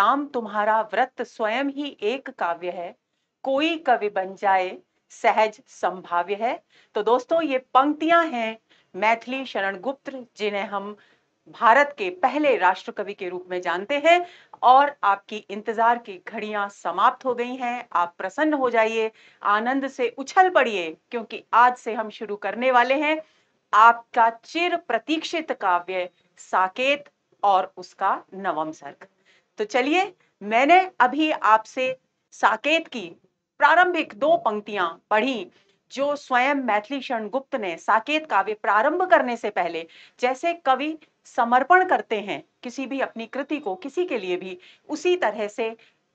राम तुम्हारा व्रत स्वयं ही एक काव्य है कोई कवि बन जाए सहज संभाव्य है तो दोस्तों ये पंक्तियां हैं मैथिली शरण गुप्त जिन्हें हम भारत के पहले राष्ट्र कवि के रूप में जानते हैं और आपकी इंतजार की घड़ियां समाप्त हो गई हैं आप प्रसन्न हो जाइए आनंद से उछल पड़िए क्योंकि आज से हम शुरू करने वाले हैं आपका चिर प्रतीक्षित काव्य साकेत और उसका नवम सर्ग तो चलिए मैंने अभी आपसे साकेत की प्रारंभिक दो पंक्तियां पढ़ी जो स्वयं मैथिली शरण गुप्त ने साकेत काव्य प्रारंभ करने से पहले जैसे कवि समर्पण करते हैं किसी भी अपनी कृति को किसी के लिए भी उसी तरह से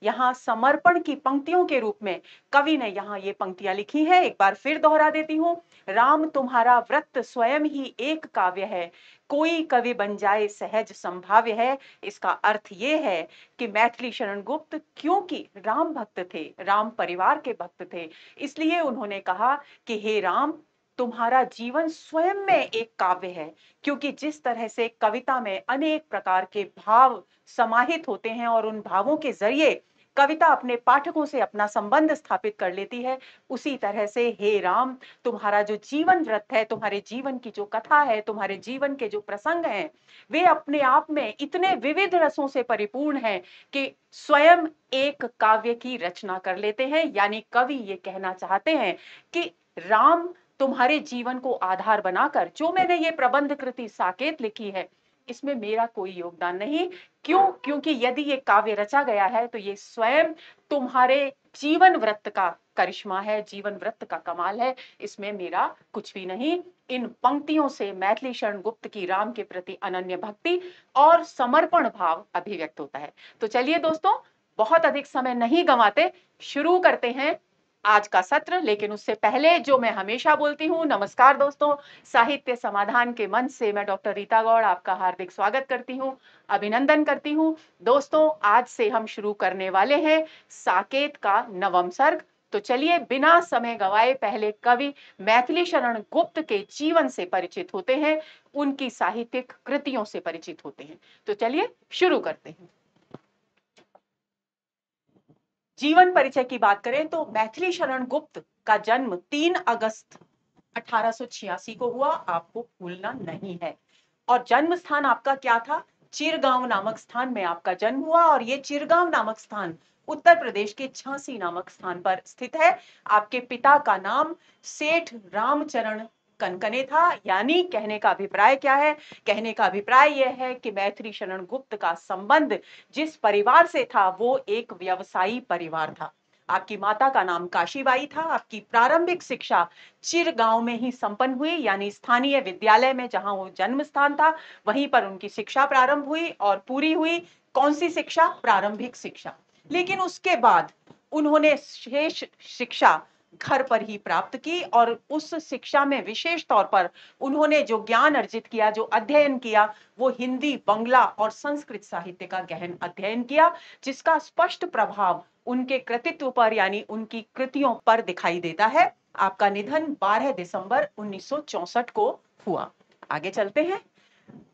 यहाँ समर्पण की पंक्तियों के रूप में कवि ने यहाँ ये पंक्तियां लिखी हैं एक बार फिर दोहरा देती हूँ राम तुम्हारा व्रत स्वयं ही एक काव्य है कोई कवि बन जाए सहज संभाव्य है इसका अर्थ ये है कि मैथिली शरण गुप्त क्योंकि राम भक्त थे राम परिवार के भक्त थे इसलिए उन्होंने कहा कि हे राम तुम्हारा जीवन स्वयं में एक काव्य है क्योंकि जिस तरह से कविता में अनेक प्रकार के भाव समाहित होते हैं और उन भावों के जरिए कविता अपने पाठकों से अपना संबंध स्थापित कर लेती है उसी तरह से हे राम तुम्हारा जो जीवन व्रत है तुम्हारे जीवन की जो कथा है तुम्हारे जीवन के जो प्रसंग हैं वे अपने आप में इतने विविध रसों से परिपूर्ण हैं कि स्वयं एक काव्य की रचना कर लेते हैं यानी कवि ये कहना चाहते हैं कि राम तुम्हारे जीवन को आधार बनाकर जो मैंने ये प्रबंध कृति साकेत लिखी है इसमें मेरा कोई योगदान नहीं क्यों क्योंकि यदि ये काव्य रचा गया है तो ये स्वयं तुम्हारे जीवन व्रत का करिश्मा है जीवन व्रत का कमाल है इसमें मेरा कुछ भी नहीं इन पंक्तियों से मैथिली शरण गुप्त की राम के प्रति अनन्य भक्ति और समर्पण भाव अभिव्यक्त होता है तो चलिए दोस्तों बहुत अधिक समय नहीं गंवाते शुरू करते हैं आज का सत्र लेकिन उससे पहले जो मैं हमेशा बोलती हूँ नमस्कार दोस्तों साहित्य समाधान के मंच से मैं डॉक्टर रीता गौड़ आपका हार्दिक स्वागत करती हूँ अभिनंदन करती हूँ दोस्तों आज से हम शुरू करने वाले हैं साकेत का नवम सर्ग तो चलिए बिना समय गवाए पहले कवि मैथिली शरण गुप्त के जीवन से परिचित होते हैं उनकी साहित्यिक कृतियों से परिचित होते हैं तो चलिए शुरू करते हैं जीवन परिचय की बात करें तो मैथिली शरण गुप्त का जन्म 3 अगस्त 1886 को हुआ आपको भूलना नहीं है और जन्म स्थान आपका क्या था चिरगांव नामक स्थान में आपका जन्म हुआ और ये चिरगांव नामक स्थान उत्तर प्रदेश के झांसी नामक स्थान पर स्थित है आपके पिता का नाम सेठ रामचरण कनकने था यानी कहने का अभिप्राय क्या है कहने का अभिप्राय यह है कि मैथिली शरण गुप्त का संबंध जिस परिवार से था वो एक व्यवसायी परिवार था आपकी माता का नाम काशीबाई था आपकी प्रारंभिक शिक्षा चिर गांव में ही संपन्न हुई यानी स्थानीय विद्यालय में जहां वो जन्म स्थान था वहीं पर उनकी शिक्षा प्रारंभ हुई और पूरी हुई कौन सी शिक्षा प्रारंभिक शिक्षा लेकिन उसके बाद उन्होंने शेष शिक्षा घर पर ही प्राप्त की और उस शिक्षा में विशेष तौर पर उन्होंने जो ज्ञान अर्जित किया जो अध्ययन किया वो हिंदी बंगला और संस्कृत साहित्य का गहन अध्ययन किया जिसका स्पष्ट प्रभाव उनके कृतित्व पर यानी उनकी कृतियों पर दिखाई देता है आपका निधन 12 दिसंबर 1964 को हुआ आगे चलते हैं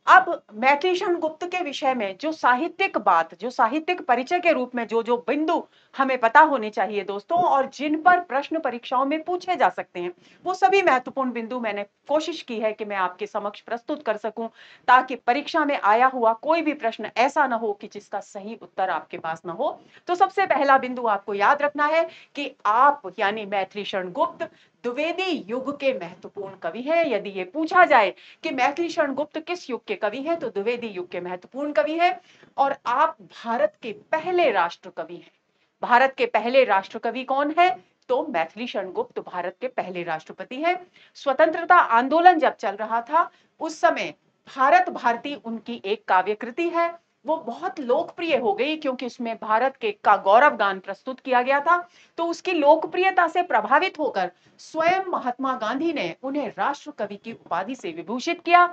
अब मैत्रीशरण गुप्त के विषय में जो साहित्यिक बात जो साहित्यिक परिचय के रूप में जो जो बिंदु हमें पता होने चाहिए दोस्तों और जिन पर प्रश्न परीक्षाओं में पूछे जा सकते हैं वो सभी महत्वपूर्ण बिंदु मैंने कोशिश की है कि मैं आपके समक्ष प्रस्तुत कर सकूं ताकि परीक्षा में आया हुआ कोई भी प्रश्न ऐसा ना हो कि जिसका सही उत्तर आपके पास ना हो तो सबसे पहला बिंदु आपको याद रखना है कि आप यानी मैत्री शरण गुप्त द्विवेदी युग के महत्वपूर्ण कवि है यदि ये पूछा जाए कि मैत्री शरण गुप्त किस युग के कवि हैं तो द्विवेदी युग के महत्वपूर्ण कवि हैं और आप भारत के पहले राष्ट्र कवि हैं भारत के पहले राष्ट्र कवि कौन है तो मैथिली शरण गुप्त भारत के पहले राष्ट्रपति हैं स्वतंत्रता आंदोलन जब चल रहा था उस समय भारत भारती उनकी एक काव्य कृति है वो बहुत लोकप्रिय हो गई क्योंकि उसमें भारत के का गौरव गान प्रस्तुत किया गया था तो उसकी लोकप्रियता से प्रभावित होकर स्वयं महात्मा गांधी ने उन्हें राष्ट्र कवि की उपाधि से विभूषित किया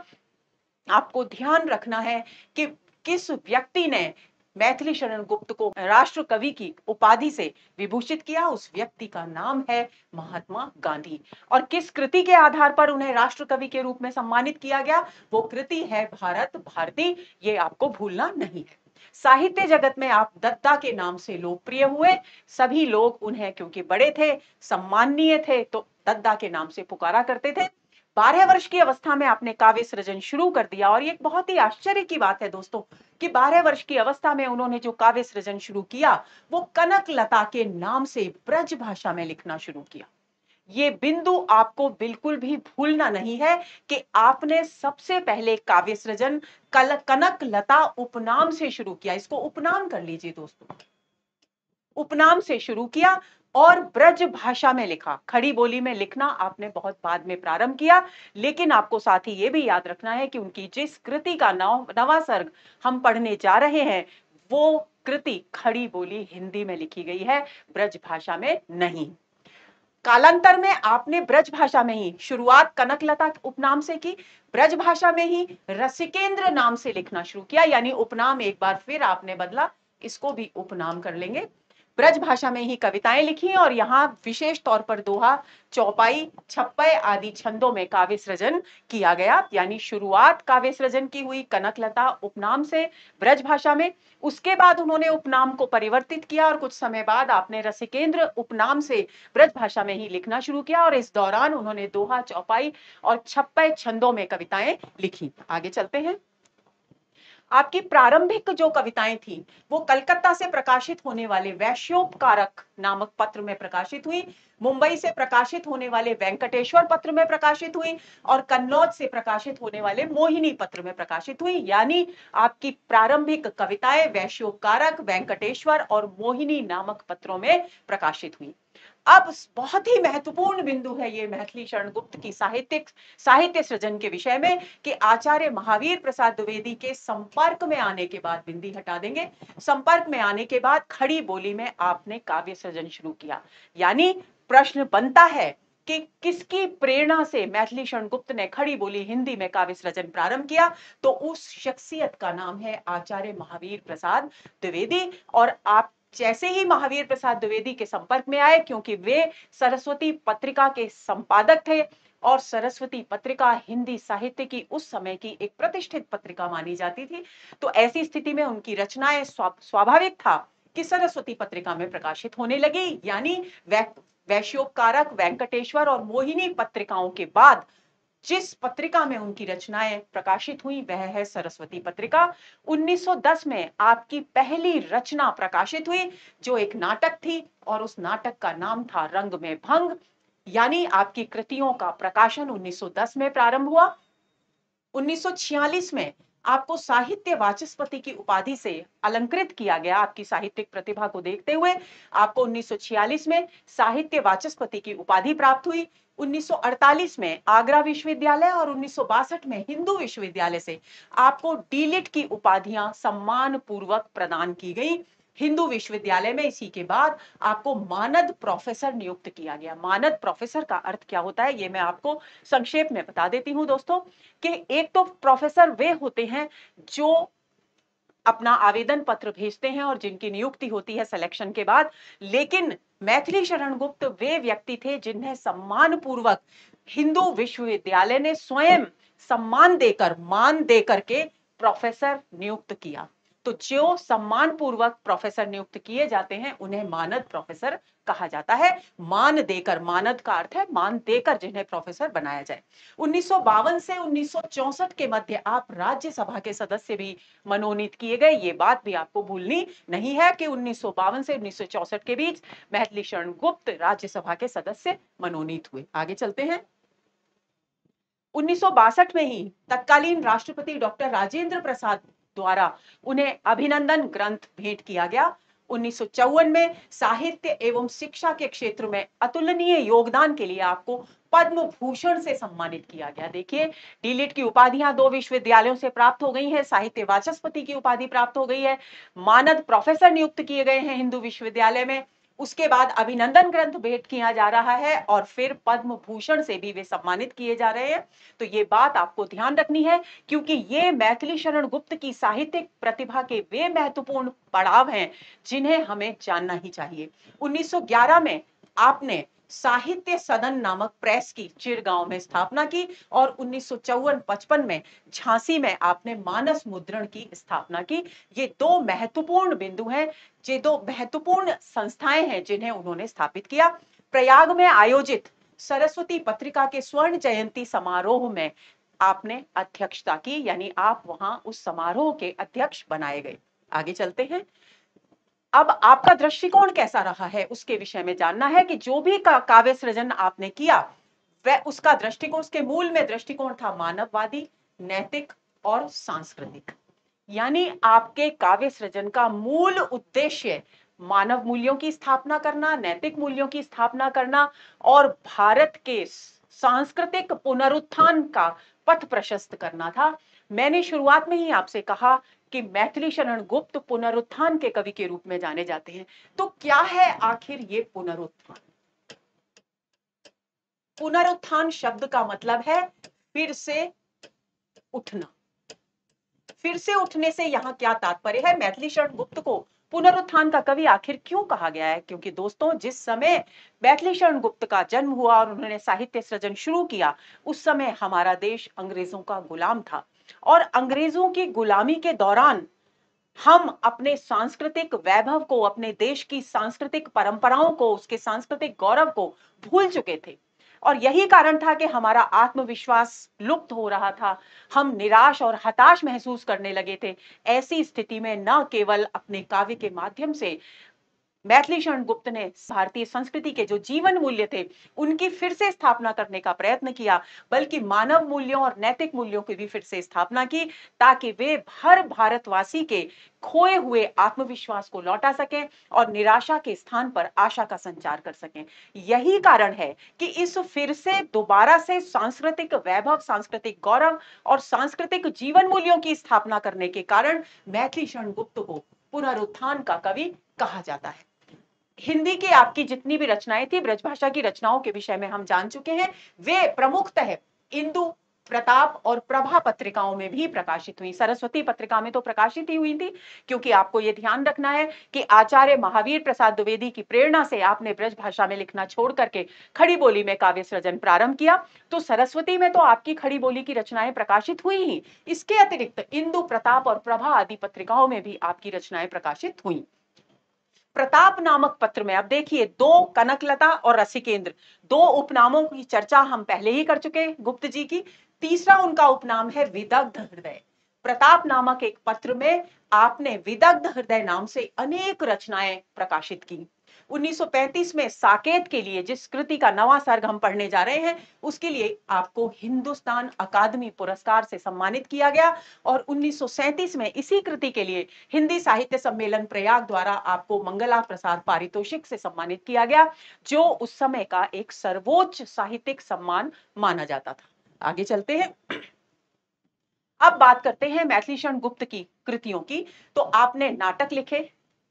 आपको ध्यान रखना है कि किस व्यक्ति ने मैथिली शरण गुप्त को राष्ट्र कवि की उपाधि से विभूषित किया उस व्यक्ति का नाम है महात्मा गांधी और किस कृति के आधार पर उन्हें राष्ट्र कवि के रूप में सम्मानित किया गया वो कृति है भारत भारती ये आपको भूलना नहीं है साहित्य जगत में आप दत्ता के नाम से लोकप्रिय हुए सभी लोग उन्हें क्योंकि बड़े थे सम्माननीय थे तो दत्ता के नाम से पुकारा करते थे बारह वर्ष की अवस्था में आपने काव्य सृजन शुरू कर दिया और ये एक बहुत ही आश्चर्य की बात है दोस्तों कि बारह वर्ष की अवस्था में उन्होंने जो काव्य सृजन शुरू किया वो कनक लता के नाम से ब्रज भाषा में लिखना शुरू किया ये बिंदु आपको बिल्कुल भी भूलना नहीं है कि आपने सबसे पहले काव्य सृजन कल कनक लता उपनाम से शुरू किया इसको उपनाम कर लीजिए दोस्तों उपनाम से शुरू किया और ब्रज भाषा में लिखा खड़ी बोली में लिखना आपने बहुत बाद में प्रारंभ किया लेकिन आपको साथ ही ये भी याद रखना है कि उनकी जिस कृति का नव नवा सर्ग हम पढ़ने जा रहे हैं वो कृति खड़ी बोली हिंदी में लिखी गई है ब्रज भाषा में नहीं कालांतर में आपने ब्रज भाषा में ही शुरुआत कनकलता उपनाम से की ब्रज भाषा में ही रसिकेंद्र नाम से लिखना शुरू किया यानी उपनाम एक बार फिर आपने बदला इसको भी उपनाम कर लेंगे ब्रज भाषा में ही कविताएं लिखी और यहाँ विशेष तौर पर दोहा चौपाई छप्पे आदि छंदों में काव्य सृजन किया गया यानी शुरुआत काव्य सृजन की हुई कनकलता उपनाम से ब्रज भाषा में उसके बाद उन्होंने उपनाम को परिवर्तित किया और कुछ समय बाद आपने रसिकेंद्र उपनाम से ब्रज भाषा में ही लिखना शुरू किया और इस दौरान उन्होंने दोहा चौपाई और छप्पे छंदों में कविताएं लिखी आगे चलते हैं आपकी प्रारंभिक जो कविताएं थी वो कलकत्ता से प्रकाशित होने वाले वैश्योपकारक नामक पत्र में प्रकाशित हुई मुंबई से प्रकाशित होने वाले वेंकटेश्वर पत्र में प्रकाशित हुई और कन्नौज से प्रकाशित होने वाले मोहिनी पत्र में प्रकाशित हुई यानी आपकी प्रारंभिक कविताएं वैश्योपकारक वेंकटेश्वर और मोहिनी नामक पत्रों में प्रकाशित हुई अब बहुत ही महत्वपूर्ण बिंदु है ये मैथिली शरण गुप्त की साहित्यिक साहित्य सृजन के विषय में कि आचार्य महावीर प्रसाद द्विवेदी के संपर्क में आने के बाद बिंदी हटा देंगे संपर्क में आने के बाद खड़ी बोली में आपने काव्य सृजन शुरू किया यानी प्रश्न बनता है कि किसकी प्रेरणा से मैथिली शरण गुप्त ने खड़ी बोली हिंदी में काव्य सृजन प्रारंभ किया तो उस शख्सियत का नाम है आचार्य महावीर प्रसाद द्विवेदी और आप जैसे ही महावीर प्रसाद द्विवेदी के संपर्क में आए क्योंकि वे सरस्वती पत्रिका के संपादक थे और सरस्वती पत्रिका हिंदी साहित्य की उस समय की एक प्रतिष्ठित पत्रिका मानी जाती थी तो ऐसी स्थिति में उनकी रचनाएं स्वाभाविक था कि सरस्वती पत्रिका में प्रकाशित होने लगी यानी वैश्योपकारक वैंकटेश्वर और मोहिनी पत्रिकाओं के बाद जिस पत्रिका में उनकी रचनाएं प्रकाशित हुई वह है सरस्वती पत्रिका 1910 में आपकी पहली रचना प्रकाशित हुई जो एक नाटक थी और उस नाटक का नाम था रंग में भंग यानी आपकी कृतियों का प्रकाशन 1910 में प्रारंभ हुआ 1946 में आपको साहित्य वाचस्पति की उपाधि से अलंकृत किया गया आपकी साहित्यिक प्रतिभा को देखते हुए आपको 1946 में साहित्य वाचस्पति की उपाधि प्राप्त हुई 1948 में आगरा विश्वविद्यालय और उन्नीस में हिंदू विश्वविद्यालय से आपको डीलिट की उपाधियां सम्मान पूर्वक प्रदान की गई हिंदू विश्वविद्यालय में इसी के बाद आपको मानद प्रोफेसर नियुक्त किया गया मानद प्रोफेसर का अर्थ क्या होता है ये मैं आपको संक्षेप में बता देती हूँ दोस्तों कि एक तो प्रोफेसर वे होते हैं जो अपना आवेदन पत्र भेजते हैं और जिनकी नियुक्ति होती है सिलेक्शन के बाद लेकिन मैथिली शरण गुप्त वे व्यक्ति थे जिन्हें सम्मान पूर्वक हिंदू विश्वविद्यालय ने स्वयं सम्मान देकर मान देकर के प्रोफेसर नियुक्त किया तो जो सम्मान पूर्वक प्रोफेसर नियुक्त किए जाते हैं उन्हें मानद प्रोफेसर कहा जाता है मान देकर मानद का अर्थ है मान देकर जिन्हें प्रोफेसर बनाया जाए उन्नीस से उन्नीस के मध्य आप राज्यसभा के सदस्य भी मनोनीत किए गए ये बात भी आपको भूलनी नहीं है कि उन्नीस से उन्नीस के बीच महतली शरण गुप्त राज्यसभा के सदस्य मनोनीत हुए आगे चलते हैं उन्नीस में ही तत्कालीन राष्ट्रपति डॉक्टर राजेंद्र प्रसाद द्वारा उन्हें अभिनंदन ग्रंथ भेंट किया गया उन्नीस में साहित्य एवं शिक्षा के क्षेत्र में अतुलनीय योगदान के लिए आपको पद्म भूषण से सम्मानित किया गया देखिए डीलिट e की उपाधियां दो विश्वविद्यालयों से प्राप्त हो गई है साहित्य वाचस्पति की उपाधि प्राप्त हो गई है मानद प्रोफेसर नियुक्त किए गए हैं हिंदू विश्वविद्यालय में उसके बाद अभिनंदन ग्रंथ भेंट किया जा रहा है और फिर पद्म भूषण से भी वे सम्मानित किए जा रहे हैं तो ये बात आपको ध्यान रखनी है क्योंकि ये मैथिली शरण गुप्त की साहित्यिक प्रतिभा के वे महत्वपूर्ण पड़ाव हैं जिन्हें हमें जानना ही चाहिए 1911 में आपने साहित्य सदन नामक प्रेस की चिड़गांव में स्थापना की और उन्नीस सौ में झांसी में आपने मानस मुद्रण की स्थापना की ये दो महत्वपूर्ण बिंदु हैं ये दो महत्वपूर्ण संस्थाएं हैं जिन्हें उन्होंने स्थापित किया प्रयाग में आयोजित सरस्वती पत्रिका के स्वर्ण जयंती समारोह में आपने अध्यक्षता की यानी आप वहां उस समारोह के अध्यक्ष बनाए गए आगे चलते हैं अब आपका दृष्टिकोण कैसा रहा है उसके विषय में जानना है कि जो भी का, काव्य सृजन आपने किया वह उसका दृष्टिकोण उसके मूल में दृष्टिकोण था मानववादी नैतिक और सांस्कृतिक यानी आपके काव्य सृजन का मूल उद्देश्य मानव मूल्यों की स्थापना करना नैतिक मूल्यों की स्थापना करना और भारत के सांस्कृतिक पुनरुत्थान का पथ प्रशस्त करना था मैंने शुरुआत में ही आपसे कहा कि मैथिली शरण गुप्त पुनरुत्थान के कवि के रूप में जाने जाते हैं तो क्या है आखिर ये पुनरुत्थान पुनरुत्थान शब्द का मतलब है फिर से उठना फिर से उठने से यहाँ क्या तात्पर्य है मैथिली शरण गुप्त को पुनरुत्थान का कवि आखिर क्यों कहा गया है क्योंकि दोस्तों जिस समय मैथिली शरण गुप्त का जन्म हुआ और उन्होंने साहित्य सृजन शुरू किया उस समय हमारा देश अंग्रेजों का गुलाम था और अंग्रेजों की गुलामी के दौरान हम अपने सांस्कृतिक वैभव को अपने देश की सांस्कृतिक परंपराओं को उसके सांस्कृतिक गौरव को भूल चुके थे और यही कारण था कि हमारा आत्मविश्वास लुप्त हो रहा था हम निराश और हताश महसूस करने लगे थे ऐसी स्थिति में न केवल अपने काव्य के माध्यम से मैथिली शरण गुप्त ने भारतीय संस्कृति के जो जीवन मूल्य थे उनकी फिर से स्थापना करने का प्रयत्न किया बल्कि मानव मूल्यों और नैतिक मूल्यों की भी फिर से स्थापना की ताकि वे हर भारतवासी के खोए हुए आत्मविश्वास को लौटा सकें और निराशा के स्थान पर आशा का संचार कर सकें यही कारण है कि इस फिर से दोबारा से सांस्कृतिक वैभव सांस्कृतिक गौरव और सांस्कृतिक जीवन मूल्यों की स्थापना करने के कारण मैथिली शरण गुप्त को पुनरुत्थान का कवि कहा जाता है हिंदी की आपकी जितनी भी रचनाएं थी ब्रजभाषा की रचनाओं के विषय में हम जान चुके हैं वे प्रमुखतः इंदु प्रताप और प्रभा पत्रिकाओं में भी प्रकाशित हुई सरस्वती पत्रिका में तो प्रकाशित ही हुई थी क्योंकि आपको यह ध्यान रखना है कि आचार्य महावीर प्रसाद द्विवेदी की प्रेरणा से आपने ब्रज भाषा में लिखना छोड़ करके खड़ी बोली में काव्य सृजन प्रारंभ किया तो सरस्वती में तो आपकी खड़ी बोली की रचनाएं प्रकाशित हुई ही इसके अतिरिक्त इंदु प्रताप और प्रभा आदि पत्रिकाओं में भी आपकी रचनाएं प्रकाशित हुई प्रताप नामक पत्र में अब देखिए दो कनकलता और रसिकेंद्र दो उपनामों की चर्चा हम पहले ही कर चुके हैं गुप्त जी की तीसरा उनका उपनाम है विदग्ध हृदय प्रताप नामक एक पत्र में आपने विदग्ध हृदय नाम से अनेक रचनाएं प्रकाशित की 1935 में साकेत के लिए जिस कृति का नवा सर्ग हम पढ़ने जा रहे हैं उसके लिए आपको हिंदुस्तान अकादमी पुरस्कार से सम्मानित किया गया और 1937 में इसी कृति के लिए हिंदी साहित्य सम्मेलन प्रयाग द्वारा आपको मंगला प्रसाद पारितोषिक से सम्मानित किया गया जो उस समय का एक सर्वोच्च साहित्यिक सम्मान माना जाता था आगे चलते हैं अब बात करते हैं मैथिली शरण गुप्त की कृतियों की तो आपने नाटक लिखे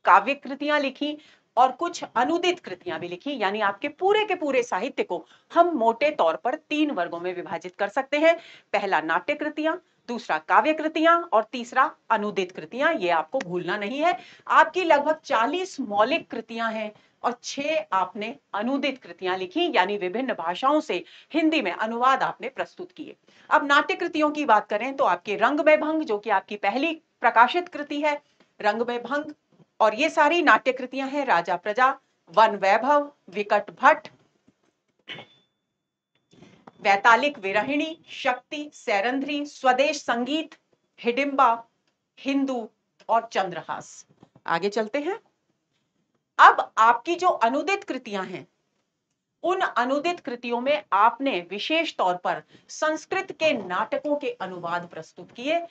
काव्य कृतियां लिखी और कुछ अनुदित कृतियां भी लिखी यानी आपके पूरे के पूरे साहित्य को हम मोटे तौर पर तीन वर्गों में विभाजित कर सकते हैं पहला नाट्य कृतियां दूसरा काव्य कृतियां और तीसरा अनुदित कृतियां ये आपको भूलना नहीं है आपकी लगभग 40 मौलिक कृतियां हैं और छह आपने अनुदित कृतियां लिखी यानी विभिन्न भाषाओं से हिंदी में अनुवाद आपने प्रस्तुत किए अब नाट्य कृतियों की बात करें तो आपके रंग में भंग जो कि आपकी पहली प्रकाशित कृति है रंग में भंग और ये सारी नाट्य कृतियां हैं राजा प्रजा वन वैभव विकट भट्ट वैतालिक विरहिणी शक्ति सैरंध्री स्वदेश संगीत हिडिम्बा हिंदू और चंद्रहास आगे चलते हैं अब आपकी जो अनुदित कृतियां हैं उन अनुदित कृतियों में आपने विशेष तौर पर संस्कृत के नाटकों के अनुवाद प्रस्तुत किए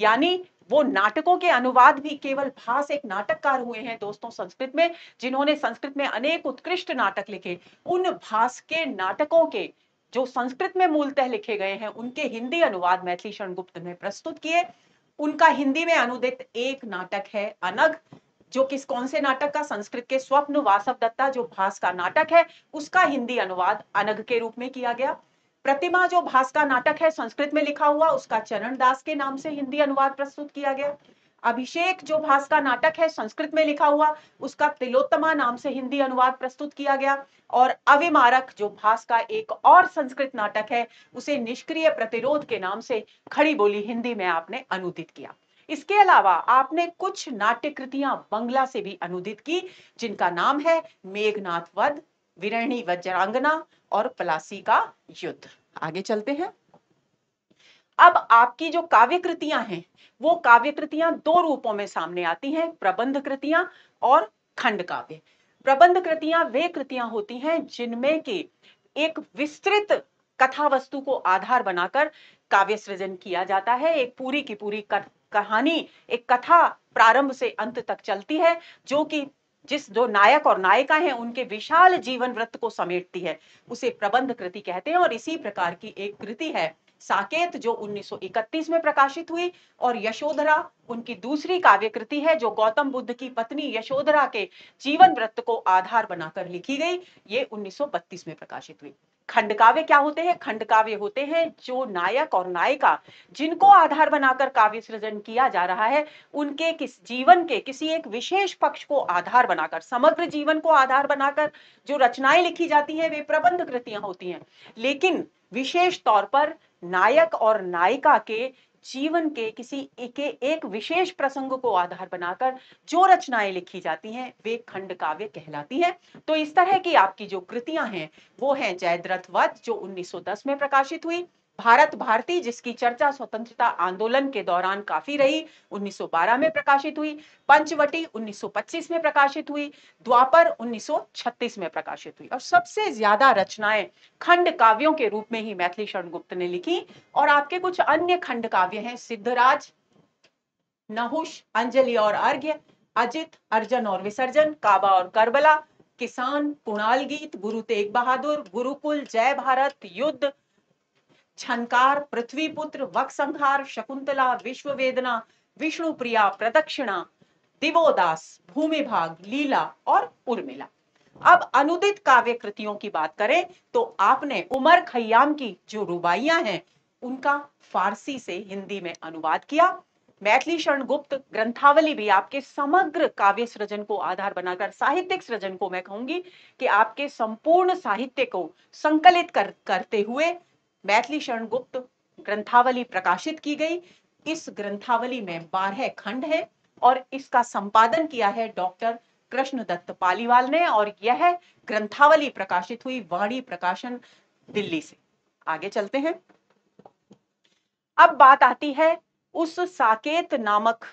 यानी वो नाटकों के अनुवाद भी केवल भास एक नाटककार हुए हैं दोस्तों संस्कृत में जिन्होंने संस्कृत में अनेक उत्कृष्ट नाटक लिखे उन भास के नाटकों के जो संस्कृत में मूलतः लिखे गए हैं उनके हिंदी अनुवाद मैथिली शरणगुप्त ने प्रस्तुत किए उनका हिंदी में अनुदित एक नाटक है अनग जो किस कौन से नाटक का संस्कृत के स्वप्न वासव दत्ता जो भास का नाटक है उसका हिंदी अनुवाद अनग के रूप में किया गया प्रतिमा जो भास का नाटक है संस्कृत में लिखा हुआ उसका चरण दास के नाम से हिंदी अनुवाद प्रस्तुत किया गया अभिषेक जो भास का नाटक है संस्कृत में लिखा हुआ उसका तिलोत्तमा नाम से हिंदी अनुवाद प्रस्तुत किया गया और अविमारक जो भास का एक और संस्कृत नाटक है उसे निष्क्रिय प्रतिरोध के नाम से खड़ी बोली हिंदी में आपने अनुदित किया इसके अलावा आपने कुछ नाट्य कृतियां बंगला से भी अनुदित की जिनका नाम है मेघनाथ वध विरणी वज्रांगना और पलासी का युद्ध आगे चलते हैं अब आपकी जो काव्य कृतियां हैं वो काव्य कृतियां दो रूपों में सामने आती हैं प्रबंध कृतियां और खंड काव्य प्रबंध कृतियां वे कृतियां होती हैं जिनमें के एक विस्तृत कथा वस्तु को आधार बनाकर काव्य सृजन किया जाता है एक पूरी की पूरी कहानी एक कथा प्रारंभ से अंत तक चलती है जो कि जिस जो नायक और नायिका हैं उनके विशाल जीवन व्रत को समेटती है उसे प्रबंध कृति कहते हैं और इसी प्रकार की एक कृति है साकेत जो 1931 में प्रकाशित हुई और यशोधरा उनकी दूसरी काव्य कृति है जो गौतम बुद्ध की पत्नी यशोधरा के जीवन व्रत को आधार बनाकर लिखी गई ये 1932 में प्रकाशित हुई खंडकाव्य क्या होते हैं खंडकाव्य होते हैं जो नायक और नायिका जिनको आधार बनाकर काव्य सृजन किया जा रहा है उनके किस जीवन के किसी एक विशेष पक्ष को आधार बनाकर समग्र जीवन को आधार बनाकर जो रचनाएं लिखी जाती हैं वे प्रबंध कृतियां होती हैं लेकिन विशेष तौर पर नायक और नायिका के जीवन के किसी एक एक विशेष प्रसंग को आधार बनाकर जो रचनाएं लिखी जाती हैं वे खंड काव्य कहलाती हैं तो इस तरह की आपकी जो कृतियां हैं वो हैं जयद्रथ वध जो 1910 में प्रकाशित हुई भारत भारती जिसकी चर्चा स्वतंत्रता आंदोलन के दौरान काफी रही 1912 में प्रकाशित हुई पंचवटी 1925 में प्रकाशित हुई द्वापर 1936 में प्रकाशित हुई और सबसे ज्यादा रचनाएं खंड काव्यों के रूप में ही मैथिली शरण गुप्त ने लिखी और आपके कुछ अन्य खंड काव्य हैं सिद्धराज नहुष अंजलि और अर्घ्य अजित अर्जन और विसर्जन काबा और करबला किसान कुणाल गीत गुरु तेग बहादुर गुरुकुल जय भारत युद्ध छनकार पृथ्वी पुत्र वक संहार शकुंतला विश्व वेदना विष्णु प्रिया प्रदक्षिणा दिवोदास भूमि भाग लीला और उर्मिला अब अनुदित काव्य कृतियों की बात करें तो आपने उमर खयाम की जो रुबाइयां हैं उनका फारसी से हिंदी में अनुवाद किया मैथिली शरण गुप्त ग्रंथावली भी आपके समग्र काव्य सृजन को आधार बनाकर साहित्यिक सृजन को मैं कहूंगी कि आपके संपूर्ण साहित्य को संकलित कर करते हुए मैथिली शरण गुप्त ग्रंथावली प्रकाशित की गई इस ग्रंथावली में बारह खंड है और इसका संपादन किया है डॉक्टर कृष्ण दत्त पालीवाल ने और यह ग्रंथावली प्रकाशित हुई वाणी प्रकाशन दिल्ली से आगे चलते हैं अब बात आती है उस साकेत नामक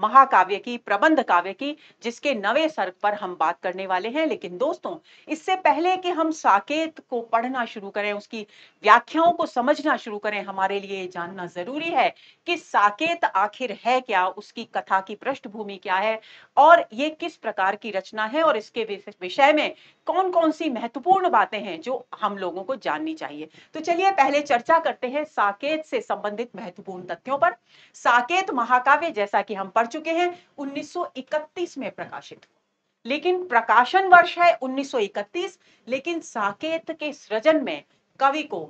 महाकाव्य की प्रबंध काव्य की जिसके नवे सर्ग पर हम बात करने वाले हैं लेकिन दोस्तों इससे पहले कि हम साकेत को पढ़ना शुरू करें उसकी व्याख्याओं को समझना शुरू करें हमारे लिए जानना जरूरी है कि साकेत आखिर है क्या उसकी कथा की पृष्ठभूमि क्या है और ये किस प्रकार की रचना है और इसके विषय में कौन कौन सी महत्वपूर्ण बातें हैं जो हम लोगों को जाननी चाहिए तो चलिए पहले चर्चा करते हैं साकेत से संबंधित महत्वपूर्ण तथ्यों पर साकेत महाकाव्य जैसा कि हम पढ़ चुके हैं 1931 में प्रकाशित लेकिन प्रकाशन वर्ष है 1931 लेकिन साकेत के सृजन में कवि को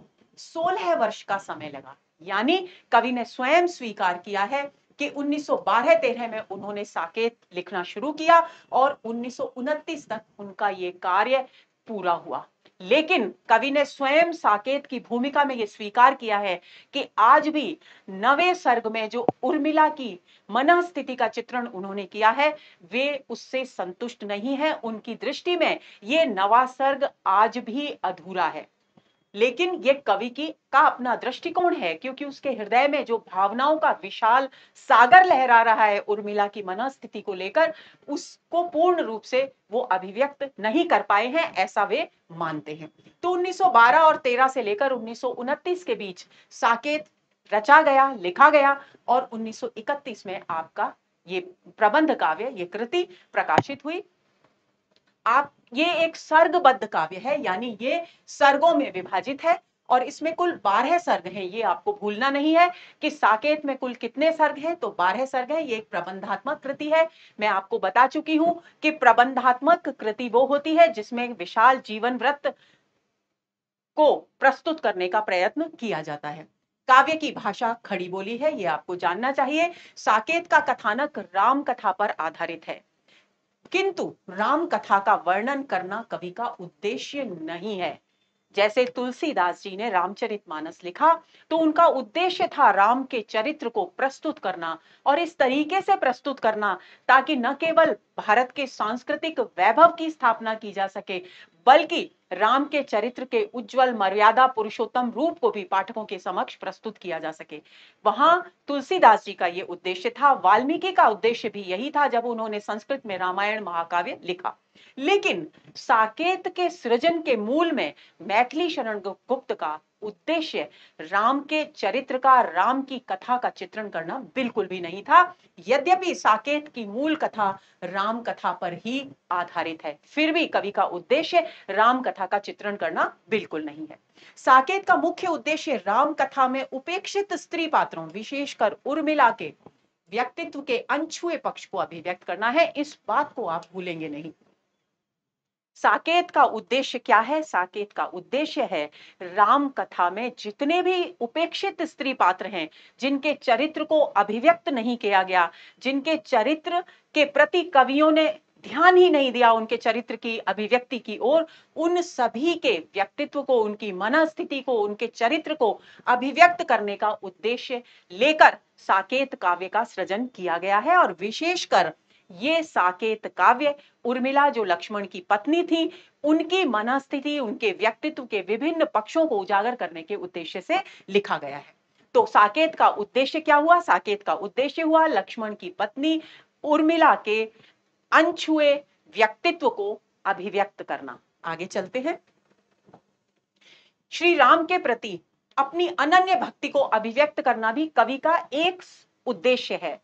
16 वर्ष का समय लगा यानी कवि ने स्वयं स्वीकार किया है कि 1912-13 में उन्होंने साकेत लिखना शुरू किया और उन्नीस तक उनका ये कार्य पूरा हुआ लेकिन कवि ने स्वयं साकेत की भूमिका में यह स्वीकार किया है कि आज भी नवे सर्ग में जो उर्मिला की मना स्थिति का चित्रण उन्होंने किया है वे उससे संतुष्ट नहीं है उनकी दृष्टि में ये नवा सर्ग आज भी अधूरा है लेकिन ये कवि की का अपना दृष्टिकोण है क्योंकि उसके हृदय में जो भावनाओं का विशाल सागर लहरा रहा है उर्मिला की मनस्थिति को लेकर उसको पूर्ण रूप से वो अभिव्यक्त नहीं कर पाए हैं ऐसा वे मानते हैं तो 1912 और 13 से लेकर उन्नीस के बीच साकेत रचा गया लिखा गया और 1931 में आपका ये प्रबंध काव्य ये कृति प्रकाशित हुई आप ये एक सर्गबद्ध काव्य है यानी ये सर्गों में विभाजित है और इसमें कुल बारह सर्ग हैं ये आपको भूलना नहीं है कि साकेत में कुल कितने सर्ग हैं तो बारह सर्ग हैं ये एक प्रबंधात्मक कृति है मैं आपको बता चुकी हूं कि प्रबंधात्मक कृति वो होती है जिसमें विशाल जीवन व्रत को प्रस्तुत करने का प्रयत्न किया जाता है काव्य की भाषा खड़ी बोली है ये आपको जानना चाहिए साकेत का कथानक राम कथा पर आधारित है किंतु राम कथा का वर्णन करना कवि का उद्देश्य नहीं है जैसे तुलसीदास जी ने रामचरितमानस लिखा तो उनका उद्देश्य था राम के चरित्र को प्रस्तुत करना और इस तरीके से प्रस्तुत करना ताकि न केवल भारत के सांस्कृतिक वैभव की स्थापना की जा सके बल्कि राम के चरित्र के उज्जवल मर्यादा पुरुषोत्तम रूप को भी पाठकों के समक्ष प्रस्तुत किया जा सके वहां तुलसीदास जी का ये उद्देश्य था वाल्मीकि का उद्देश्य भी यही था जब उन्होंने संस्कृत में रामायण महाकाव्य लिखा लेकिन साकेत के सृजन के मूल में मैथिली शरण गुप्त का उद्देश्य राम के चरित्र का राम की कथा का चित्रण करना बिल्कुल भी नहीं था यद्यपि साकेत की मूल कथा राम कथा पर ही आधारित है फिर भी कवि का उद्देश्य राम कथा का चित्रण करना बिल्कुल नहीं है साकेत का मुख्य उद्देश्य राम कथा में उपेक्षित स्त्री पात्रों विशेषकर उर्मिला के व्यक्तित्व के अनछुए पक्ष को अभिव्यक्त करना है इस बात को आप भूलेंगे नहीं साकेत का उद्देश्य क्या है साकेत का उद्देश्य है राम कथा में जितने भी उपेक्षित स्त्री पात्र हैं जिनके चरित्र को अभिव्यक्त नहीं किया गया जिनके चरित्र के प्रति कवियों ने ध्यान ही नहीं दिया उनके चरित्र की अभिव्यक्ति की ओर उन सभी के व्यक्तित्व को उनकी मनस्थिति को उनके चरित्र को अभिव्यक्त करने का उद्देश्य लेकर साकेत काव्य का सृजन किया गया है और विशेषकर ये साकेत काव्य उर्मिला जो लक्ष्मण की पत्नी थी उनकी मनस्थिति उनके व्यक्तित्व के विभिन्न पक्षों को उजागर करने के उद्देश्य से लिखा गया है तो साकेत का उद्देश्य क्या हुआ साकेत का उद्देश्य हुआ लक्ष्मण की पत्नी उर्मिला के अनछुए व्यक्तित्व को अभिव्यक्त करना आगे चलते हैं श्री राम के प्रति अपनी अनन्य भक्ति को अभिव्यक्त करना भी कवि का एक उद्देश्य है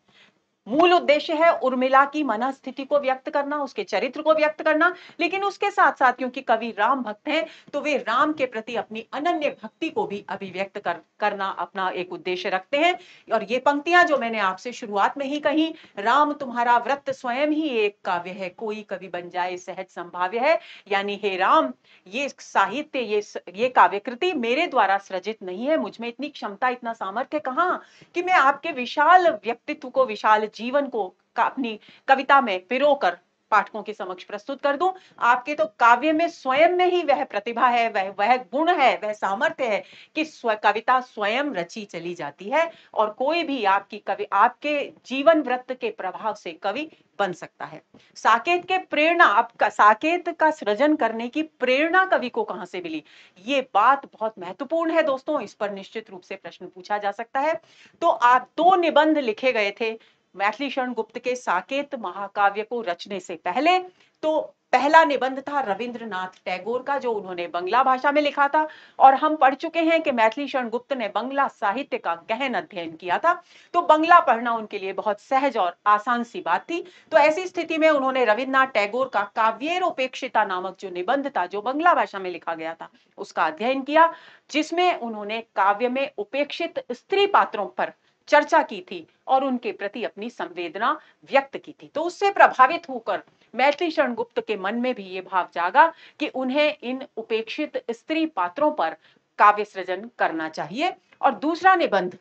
मूल उद्देश्य है उर्मिला की मना स्थिति को व्यक्त करना उसके चरित्र को व्यक्त करना लेकिन उसके साथ साथ क्योंकि कवि राम भक्त हैं तो वे राम के प्रति अपनी अनन्य भक्ति को भी अभिव्यक्त कर, करना अपना एक उद्देश्य रखते हैं और ये पंक्तियां जो मैंने आपसे शुरुआत में ही कही राम तुम्हारा व्रत स्वयं ही एक काव्य है कोई कवि बन जाए सहज संभाव्य है यानी हे राम ये साहित्य ये ये काव्य कृति मेरे द्वारा सृजित नहीं है मुझमें इतनी क्षमता इतना सामर्थ्य कहाँ कि मैं आपके विशाल व्यक्तित्व को विशाल जीवन को अपनी कविता में पिरो कर पाठकों के समक्ष प्रस्तुत कर दूं आपके तो काव्य में स्वयं में ही वह प्रतिभा है वह वह गुण है वह सामर्थ्य है कि स्व, कविता स्वयं रची चली जाती है और कोई भी आपकी कवि आपके जीवन वृत्त के प्रभाव से कवि बन सकता है साकेत के प्रेरणा आपका साकेत का सृजन करने की प्रेरणा कवि को कहां से मिली ये बात बहुत महत्वपूर्ण है दोस्तों इस पर निश्चित रूप से प्रश्न पूछा जा सकता है तो आप दो निबंध लिखे गए थे मैथिली शरण गुप्त के साकेत महाकाव्य को रचने से पहले तो पहला निबंध था रविंद्रनाथ टैगोर का जो उन्होंने बंगला भाषा में लिखा था और हम पढ़ चुके हैं कि मैथिली शरण गुप्त ने बंगला साहित्य का गहन अध्ययन किया था तो बंगला पढ़ना उनके लिए बहुत सहज और आसान सी बात थी तो ऐसी स्थिति में उन्होंने रविन्द्रनाथ टैगोर का काव्येर उपेक्षिता नामक जो निबंध था जो बंगला भाषा में लिखा गया था उसका अध्ययन किया जिसमें उन्होंने काव्य में उपेक्षित स्त्री पात्रों पर चर्चा की थी और उनके प्रति अपनी संवेदना व्यक्त की थी तो उससे प्रभावित होकर मैत्री शरण गुप्त के मन में भी ये भाव जागा कि उन्हें इन उपेक्षित स्त्री पात्रों पर काव्य सृजन करना चाहिए और दूसरा निबंध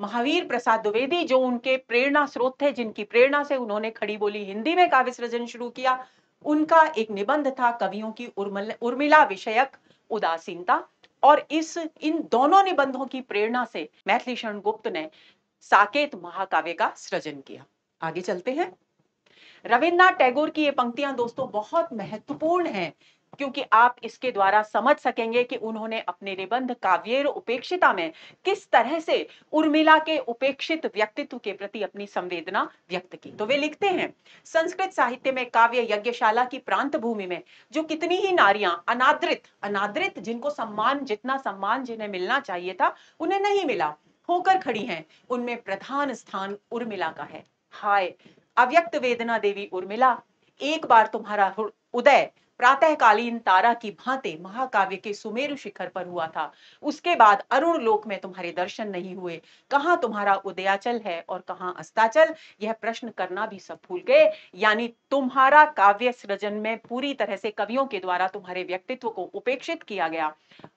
महावीर प्रसाद द्विवेदी जो उनके प्रेरणा स्रोत थे जिनकी प्रेरणा से उन्होंने खड़ी बोली हिंदी में काव्य सृजन शुरू किया उनका एक निबंध था कवियों की उर्मिला विषयक उदासीनता और इस इन दोनों निबंधों की प्रेरणा से मैथिली शरण गुप्त ने साकेत महाकाव्य का सृजन किया आगे चलते हैं रविन्द्रनाथ टैगोर की ये पंक्तियां दोस्तों बहुत महत्वपूर्ण हैं क्योंकि आप इसके द्वारा समझ सकेंगे कि उन्होंने अपने निबंध काव्येर उपेक्षिता में किस तरह से उर्मिला के उपेक्षित व्यक्तित्व के प्रति अपनी संवेदना व्यक्त की तो वे लिखते हैं संस्कृत साहित्य में काव्य यज्ञशाला की प्रांत भूमि में जो कितनी ही नारियां अनादृत अनादृत जिनको सम्मान जितना सम्मान जिन्हें मिलना चाहिए था उन्हें नहीं मिला होकर खड़ी हैं उनमें प्रधान स्थान उर्मिला का है हाय अव्यक्त वेदना देवी उर्मिला एक बार तुम्हारा उदय प्रातःकालीन तारा की भांति महाकाव्य के सुमेरु शिखर पर हुआ था उसके बाद अरुण लोक में तुम्हारे दर्शन नहीं हुए कहाँ तुम्हारा उदयाचल है और कहाँ अस्ताचल यह प्रश्न करना भी सब भूल गए यानी तुम्हारा काव्य सृजन में पूरी तरह से कवियों के द्वारा तुम्हारे व्यक्तित्व को उपेक्षित किया गया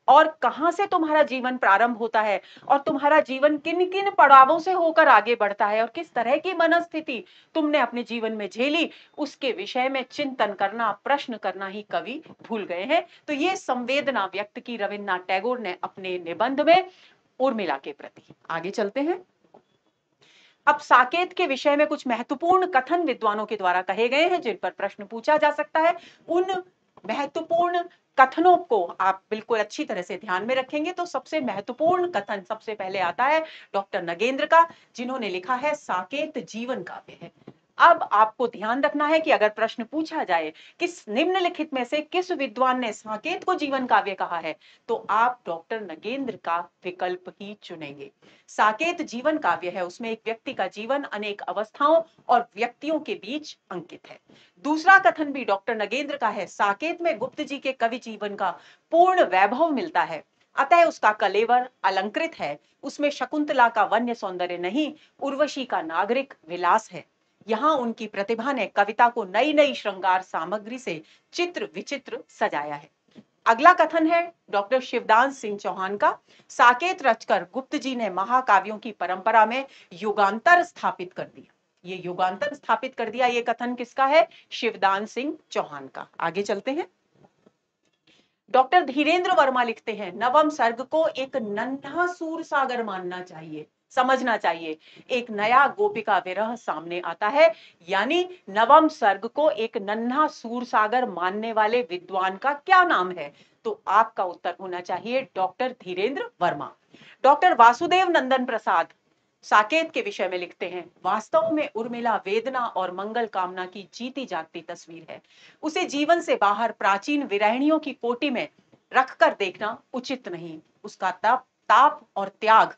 और कहाँ से तुम्हारा जीवन प्रारंभ होता है और तुम्हारा जीवन किन किन पड़ावों से होकर आगे बढ़ता है और किस तरह की मनस्थिति तुमने अपने जीवन में झेली उसके विषय में चिंतन करना प्रश्न करना ही कवि भूल गए हैं तो ये संवेदना व्यक्त की रविन्द्रनाथ टैगोर ने अपने निबंध में उर्मिला के प्रति आगे चलते हैं अब साकेत के विषय में कुछ महत्वपूर्ण कथन विद्वानों के द्वारा कहे गए हैं जिन पर प्रश्न पूछा जा सकता है उन महत्वपूर्ण कथनों को आप बिल्कुल अच्छी तरह से ध्यान में रखेंगे तो सबसे महत्वपूर्ण कथन सबसे पहले आता है डॉक्टर नगेंद्र का जिन्होंने लिखा है साकेत जीवन काव्य है अब आपको ध्यान रखना है कि अगर प्रश्न पूछा जाए कि निम्नलिखित में से किस विद्वान ने साकेत को जीवन काव्य कहा है तो आप डॉक्टर नगेंद्र का विकल्प ही चुनेंगे साकेत जीवन काव्य है उसमें एक व्यक्ति का जीवन अनेक अवस्थाओं और व्यक्तियों के बीच अंकित है दूसरा कथन भी डॉक्टर नगेंद्र का है साकेत में गुप्त जी के कवि जीवन का पूर्ण वैभव मिलता है अतः उसका कलेवर अलंकृत है उसमें शकुंतला का वन्य सौंदर्य नहीं उर्वशी का नागरिक विलास है यहाँ उनकी प्रतिभा ने कविता को नई नई श्रृंगार सामग्री से चित्र विचित्र सजाया है अगला कथन है डॉक्टर शिवदान सिंह चौहान का साकेत रचकर गुप्त जी ने महाकाव्यों की परंपरा में युगांतर स्थापित कर दिया ये युगांतर स्थापित कर दिया ये कथन किसका है शिवदान सिंह चौहान का आगे चलते हैं डॉक्टर धीरेन्द्र वर्मा लिखते हैं नवम सर्ग को एक नन्हा सूर सागर मानना चाहिए समझना चाहिए एक नया गोपिका विरह सामने आता है यानी नवम सर्ग को एक नन्हा सूर सागर मानने वाले विद्वान का क्या नाम है तो आपका उत्तर होना चाहिए डॉक्टर धीरेन्द्र वर्मा डॉक्टर वासुदेव नंदन प्रसाद साकेत के विषय में लिखते हैं वास्तव में उर्मिला वेदना और मंगल कामना की जीती जागती तस्वीर है उसे जीवन से बाहर प्राचीन विरहणियों की कोटी में रखकर देखना उचित नहीं उसका तप ताप और त्याग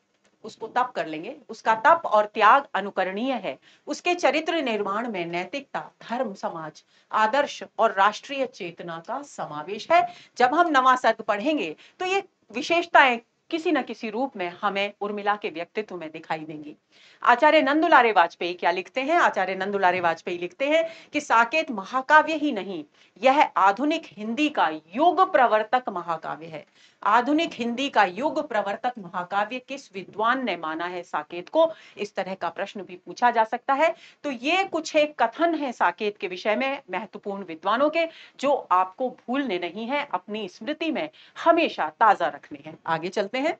उसको तप कर लेंगे उसका तप और त्याग अनुकरणीय है उसके चरित्र निर्माण में नैतिकता धर्म समाज आदर्श और राष्ट्रीय चेतना का समावेश है जब हम नवा सर्ग पढ़ेंगे तो ये विशेषताएं किसी न किसी रूप में हमें उर्मिला के व्यक्तित्व में दिखाई देंगी आचार्य नंदुलारे वाजपेयी क्या लिखते हैं आचार्य नंदुलारे वाजपेयी लिखते हैं कि साकेत महाकाव्य ही नहीं यह आधुनिक हिंदी का युग प्रवर्तक महाकाव्य है आधुनिक हिंदी का युग प्रवर्तक महाकाव्य किस विद्वान ने माना है साकेत को इस तरह का प्रश्न भी पूछा जा सकता है तो ये कुछ एक कथन है साकेत के विषय में महत्वपूर्ण विद्वानों के जो आपको भूलने नहीं है अपनी स्मृति में हमेशा ताजा रखने हैं आगे चलते हैं हैं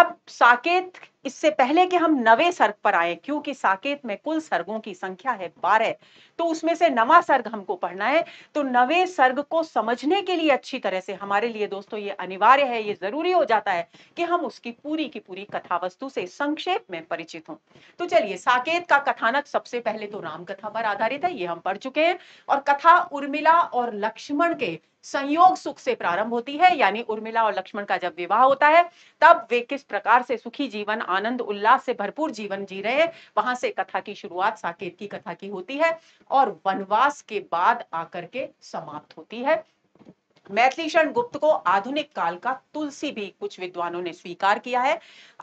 अब साकेत इससे पहले कि हम नवे सर्ग पर आए क्योंकि साकेत में कुल सर्गों की संख्या है बारह तो उसमें से नवा सर्ग हमको पढ़ना है तो नवे सर्ग को समझने के लिए अच्छी तरह से हमारे लिए दोस्तों ये अनिवार्य है ये जरूरी हो जाता है कि हम उसकी पूरी की पूरी कथा वस्तु से संक्षेप में परिचित हों तो चलिए साकेत का कथानक सबसे पहले तो राम कथा पर आधारित है ये हम पढ़ चुके हैं और कथा उर्मिला और लक्ष्मण के संयोग सुख से प्रारंभ होती है यानी उर्मिला और लक्ष्मण का जब विवाह होता है तब वे किस प्रकार से सुखी जीवन आनंद उल्लास से भरपूर जीवन जी रहे वहां से कथा की शुरुआत साकेत की कथा की होती है और वनवास के बाद आकर के समाप्त होती है मैथिली शरण गुप्त को आधुनिक काल का तुलसी भी कुछ विद्वानों ने स्वीकार किया है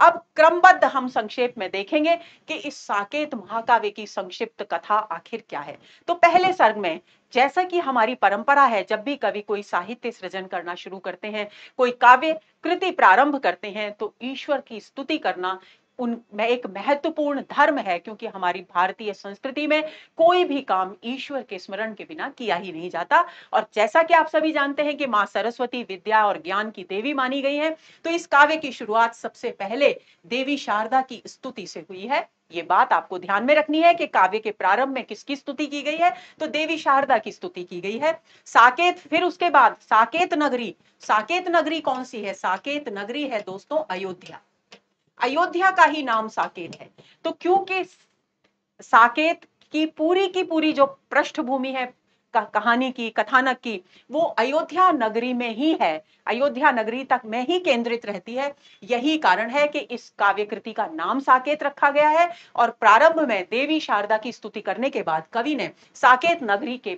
अब क्रमबद्ध हम संक्षेप में देखेंगे कि इस साकेत महाकाव्य की संक्षिप्त कथा आखिर क्या है तो पहले सर्ग में जैसा कि हमारी परंपरा है जब भी कवि कोई साहित्य सृजन करना शुरू करते हैं कोई काव्य कृति प्रारंभ करते हैं तो ईश्वर की स्तुति करना उन में एक महत्वपूर्ण धर्म है क्योंकि हमारी भारतीय संस्कृति में कोई भी काम ईश्वर के स्मरण के बिना किया ही नहीं जाता और जैसा कि आप सभी जानते हैं कि माँ सरस्वती विद्या और ज्ञान की देवी मानी गई है तो इस काव्य की शुरुआत सबसे पहले देवी शारदा की स्तुति से हुई है ये बात आपको ध्यान में रखनी है कि काव्य के प्रारंभ में किसकी स्तुति की गई है तो देवी शारदा की स्तुति की गई है साकेत फिर उसके बाद साकेत नगरी साकेत नगरी कौन सी है साकेत नगरी है दोस्तों अयोध्या अयोध्या का ही नाम साकेत है तो क्योंकि साकेत की पूरी की पूरी जो पृष्ठभूमि है कहानी की कथानक की वो अयोध्या नगरी में ही है अयोध्या नगरी तक में ही केंद्रित रहती है यही कारण है कि इस काव्य कृति का नाम साकेत रखा गया है और प्रारंभ में देवी शारदा की स्तुति करने के बाद कवि ने साकेत नगरी के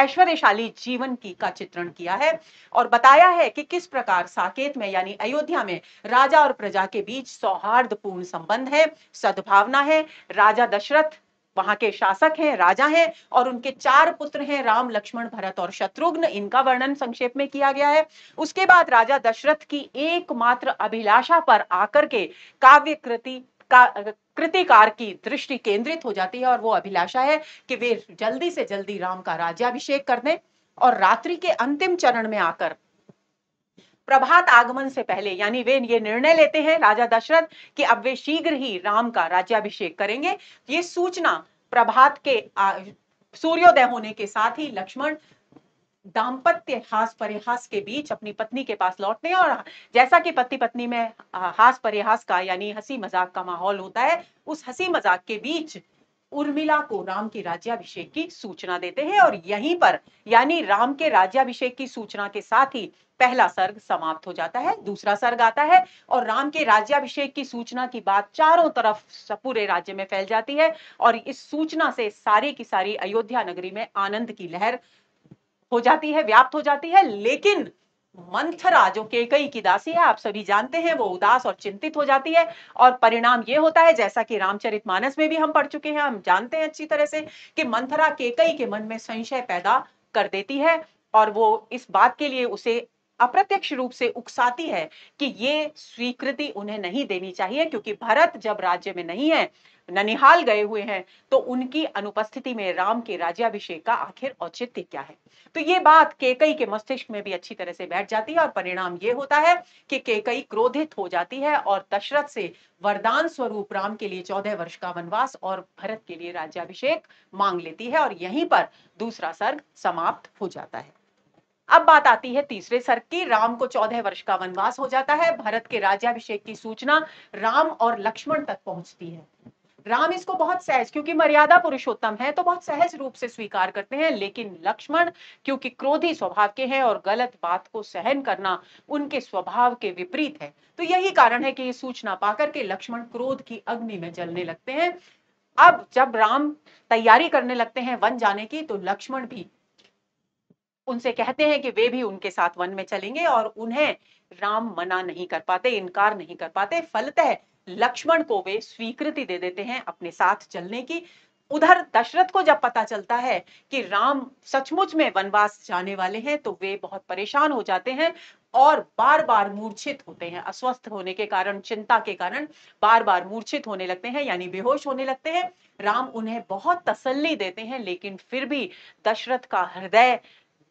ऐश्वर्यशाली जीवन की का चित्रण किया है और बताया है कि किस प्रकार साकेत में यानी अयोध्या में राजा और प्रजा के बीच सौहार्दपूर्ण संबंध है सद्भावना है राजा दशरथ वहां के शासक हैं राजा हैं और उनके चार पुत्र हैं राम लक्ष्मण भरत और शत्रुघ्न इनका वर्णन संक्षेप में किया गया है उसके बाद राजा दशरथ की एकमात्र अभिलाषा पर आकर के काव्य कृति का कृतिकार की दृष्टि केंद्रित हो जाती है और वो अभिलाषा है कि वे जल्दी से जल्दी राम का राज्याभिषेक कर दें और रात्रि के अंतिम चरण में आकर प्रभात आगमन से पहले यानी वे ये निर्णय लेते हैं राजा दशरथ कि अब वे शीघ्र ही राम का राज्याभिषेक करेंगे ये सूचना प्रभात के सूर्योदय होने के साथ ही लक्ष्मण दाम्पत्य हास परिहास के बीच अपनी पत्नी के पास लौटते हैं और जैसा कि पति पत्नी में हास परिहास का यानी हंसी मजाक का माहौल होता है उस हंसी मजाक के बीच उर्मिला को राम के राज्याभिषेक की सूचना देते हैं और यहीं पर यानी राम के राज्याभिषेक की सूचना के साथ ही पहला सर्ग समाप्त हो जाता है दूसरा सर्ग आता है और राम के राज्याभिषेक की सूचना की बात चारों तरफ पूरे राज्य में फैल जाती है और इस सूचना से सारी की सारी अयोध्या नगरी में आनंद की लहर हो जाती है व्याप्त हो जाती है लेकिन मंथरा जो केकई की दासी है आप सभी जानते हैं वो उदास और चिंतित हो जाती है और परिणाम ये होता है जैसा कि रामचरित मानस में भी हम पढ़ चुके हैं हम जानते हैं अच्छी तरह से कि मंथरा केकई के मन में संशय पैदा कर देती है और वो इस बात के लिए उसे अप्रत्यक्ष रूप से उकसाती है कि ये स्वीकृति उन्हें नहीं देनी चाहिए क्योंकि भरत जब राज्य में नहीं है ननिहाल गए हुए हैं तो उनकी अनुपस्थिति में राम के राज्याभिषेक का आखिर औचित्य क्या है तो ये बात केकई के मस्तिष्क में भी अच्छी तरह से बैठ जाती है और परिणाम ये होता है कि केकई क्रोधित हो जाती है और दशरथ से वरदान स्वरूप राम के लिए चौदह वर्ष का वनवास और भरत के लिए राज्याभिषेक मांग लेती है और यहीं पर दूसरा सर्ग समाप्त हो जाता है अब बात आती है तीसरे सर की राम को चौदह वर्ष का वनवास हो जाता है भरत के राज्याभिषेक की सूचना राम और लक्ष्मण तक पहुंचती है राम इसको बहुत सहज क्योंकि मर्यादा पुरुषोत्तम है तो बहुत सहज रूप से स्वीकार करते हैं लेकिन लक्ष्मण क्योंकि क्रोधी स्वभाव के हैं और गलत बात को सहन करना उनके स्वभाव के विपरीत है तो यही कारण है कि ये सूचना पाकर के लक्ष्मण क्रोध की अग्नि में जलने लगते हैं अब जब राम तैयारी करने लगते हैं वन जाने की तो लक्ष्मण भी उनसे कहते हैं कि वे भी उनके साथ वन में चलेंगे और उन्हें राम मना नहीं कर पाते इनकार नहीं कर पाते फलतः लक्ष्मण को वे स्वीकृति दे देते हैं अपने साथ चलने की उधर दशरथ को जब पता चलता है कि राम सचमुच में वनवास जाने वाले हैं तो वे बहुत परेशान हो जाते हैं और बार बार मूर्छित होते हैं अस्वस्थ होने के कारण चिंता के कारण बार बार मूर्छित होने लगते हैं यानी बेहोश होने लगते हैं राम उन्हें बहुत तसल्ली देते हैं लेकिन फिर भी दशरथ का हृदय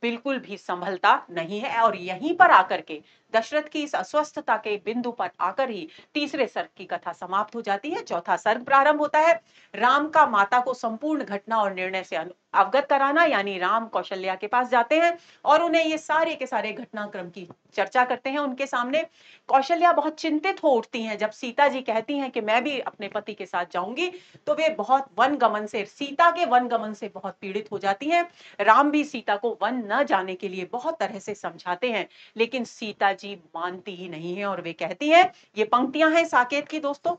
बिल्कुल भी संभलता नहीं है और यहीं पर आकर के दशरथ की इस अस्वस्थता के बिंदु पर आकर ही तीसरे सर्ग की कथा समाप्त हो जाती है चौथा सर्ग प्रारंभ होता है राम का माता को संपूर्ण घटना और निर्णय से अवगत कराना यानी राम कौशल्या के पास जाते हैं और उन्हें ये सारे के सारे घटनाक्रम की चर्चा करते हैं उनके सामने कौशल्या बहुत चिंतित हो उठती हैं जब सीता जी कहती हैं कि मैं भी अपने पति के साथ जाऊंगी तो वे बहुत वन गमन से सीता के वन गमन से बहुत पीड़ित हो जाती हैं राम भी सीता को वन न जाने के लिए बहुत तरह से समझाते हैं लेकिन सीता जी मानती ही नहीं है और वे कहती है ये पंक्तियां हैं साकेत की दोस्तों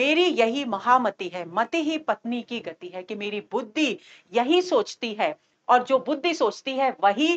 मेरी यही महामति है मति ही पत्नी की गति है कि मेरी बुद्धि यही सोचती है और जो बुद्धि सोचती है वही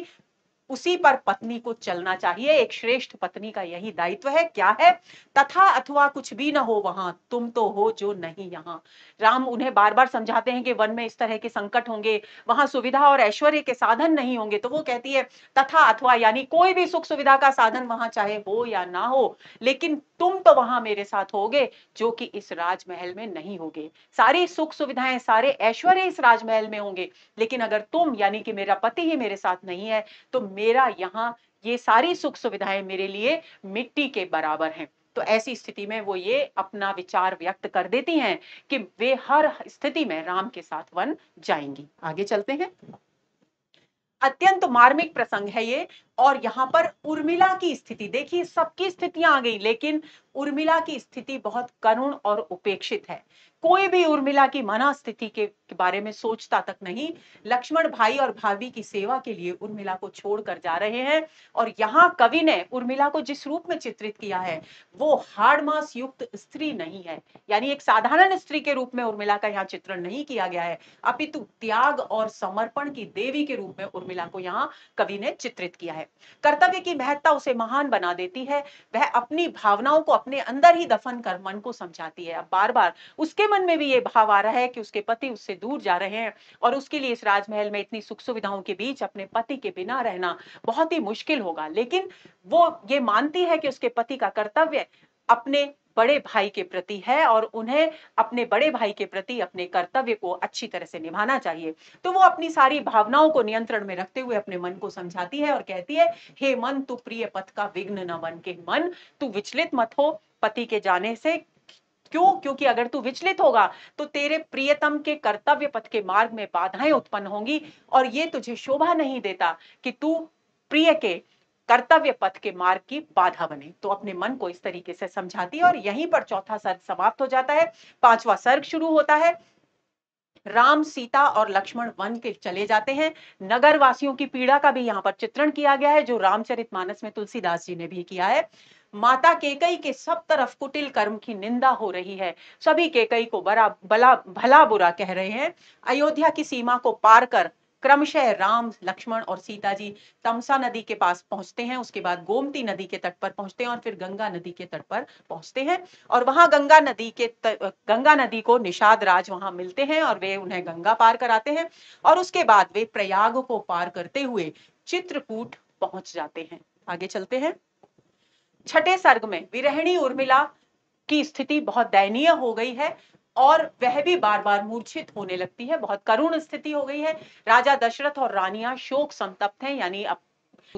उसी पर पत्नी को चलना चाहिए एक श्रेष्ठ पत्नी का यही दायित्व है क्या है तथा अथवा कुछ भी ना हो वहां तुम तो हो जो नहीं यहाँ राम उन्हें बार बार समझाते हैं कि वन में इस तरह के संकट होंगे वहां सुविधा और ऐश्वर्य के साधन नहीं होंगे तो वो कहती है तथा अथवा यानी कोई भी सुख सुविधा का साधन वहां चाहे हो या ना हो लेकिन तुम तो वहां मेरे साथ होगे जो कि इस राजमहल में नहीं होगे सारी सुख सुविधाएं सारे ऐश्वर्य इस राजमहल में होंगे लेकिन अगर तुम यानी कि मेरा पति ही मेरे साथ नहीं है तो मेरा यहाँ ये सारी सुख सुविधाएं मेरे लिए मिट्टी के बराबर हैं तो ऐसी स्थिति में वो ये अपना विचार व्यक्त कर देती हैं कि वे हर स्थिति में राम के साथ वन जाएंगी आगे चलते हैं अत्यंत मार्मिक प्रसंग है ये और यहाँ पर उर्मिला की स्थिति देखिए सबकी स्थितियां आ गई लेकिन उर्मिला की स्थिति बहुत करुण और उपेक्षित है कोई भी उर्मिला की मना स्थिति के बारे में सोचता तक नहीं लक्ष्मण भाई और भाभी की सेवा के लिए उर्मिला को छोड़कर जा रहे हैं और यहाँ कवि ने उर्मिला को जिस रूप में चित्रित किया है वो हार्ड मास युक्त स्त्री नहीं है यानी एक साधारण स्त्री के रूप में उर्मिला का यहाँ चित्रण नहीं किया गया है अपितु त्याग और समर्पण की देवी के रूप में उर्मिला को यहाँ कवि ने चित्रित किया है है कर्तव्य की महत्ता उसे महान बना देती है वह अपनी भावनाओं को अपने अंदर ही दफन कर मन को समझाती है अब बार बार उसके मन में भी ये भाव आ रहा है कि उसके पति उससे दूर जा रहे हैं और उसके लिए इस राजमहल में इतनी सुख सुविधाओं के बीच अपने पति के बिना रहना बहुत ही मुश्किल होगा लेकिन वो ये मानती है कि उसके पति का कर्तव्य अपने बड़े भाई के प्रति है और उन्हें अपने बड़े भाई के प्रति अपने कर्तव्य को अच्छी तरह से निभाना चाहिए तो वो अपनी सारी भावनाओं को नियंत्रण में रखते हुए अपने मन को समझाती है और कहती है हे मन तू प्रिय पथ का विघ्न न बन के मन तू विचलित मत हो पति के जाने से क्यों क्योंकि अगर तू विचलित होगा तो तेरे प्रियतम के कर्तव्य पथ के मार्ग में बाधाएं उत्पन्न होंगी और ये तुझे शोभा नहीं देता कि तू प्रिय के कर्तव्य पथ के मार्ग की बाधा बने तो अपने मन को इस तरीके से समझाती है और यहीं पर चौथा सर्ग समाप्त हो जाता है पांचवा सर्ग शुरू होता है राम सीता और लक्ष्मण वन के चले जाते हैं नगर वासियों की पीड़ा का भी यहाँ पर चित्रण किया गया है जो रामचरित मानस में तुलसीदास जी ने भी किया है माता केकई के सब तरफ कुटिल कर्म की निंदा हो रही है सभी केकई को बरा बला भला बुरा कह रहे हैं अयोध्या की सीमा को पार कर क्रमशः राम लक्ष्मण और सीता जी तमसा नदी के पास पहुंचते हैं उसके बाद गोमती नदी के तट पर पहुंचते हैं और फिर गंगा नदी के तट पर पहुंचते हैं और वहां गंगा नदी के त, गंगा नदी को निषाद राज वहां मिलते हैं और वे उन्हें गंगा पार कराते हैं और उसके बाद वे प्रयाग को पार करते हुए चित्रकूट पहुंच जाते हैं आगे चलते हैं छठे सर्ग में विरहिणी उर्मिला की स्थिति बहुत दयनीय हो गई है और वह भी बार बार मूर्छित होने लगती है बहुत करुण स्थिति हो गई है राजा दशरथ और रानिया शोक संतप्त हैं यानी अब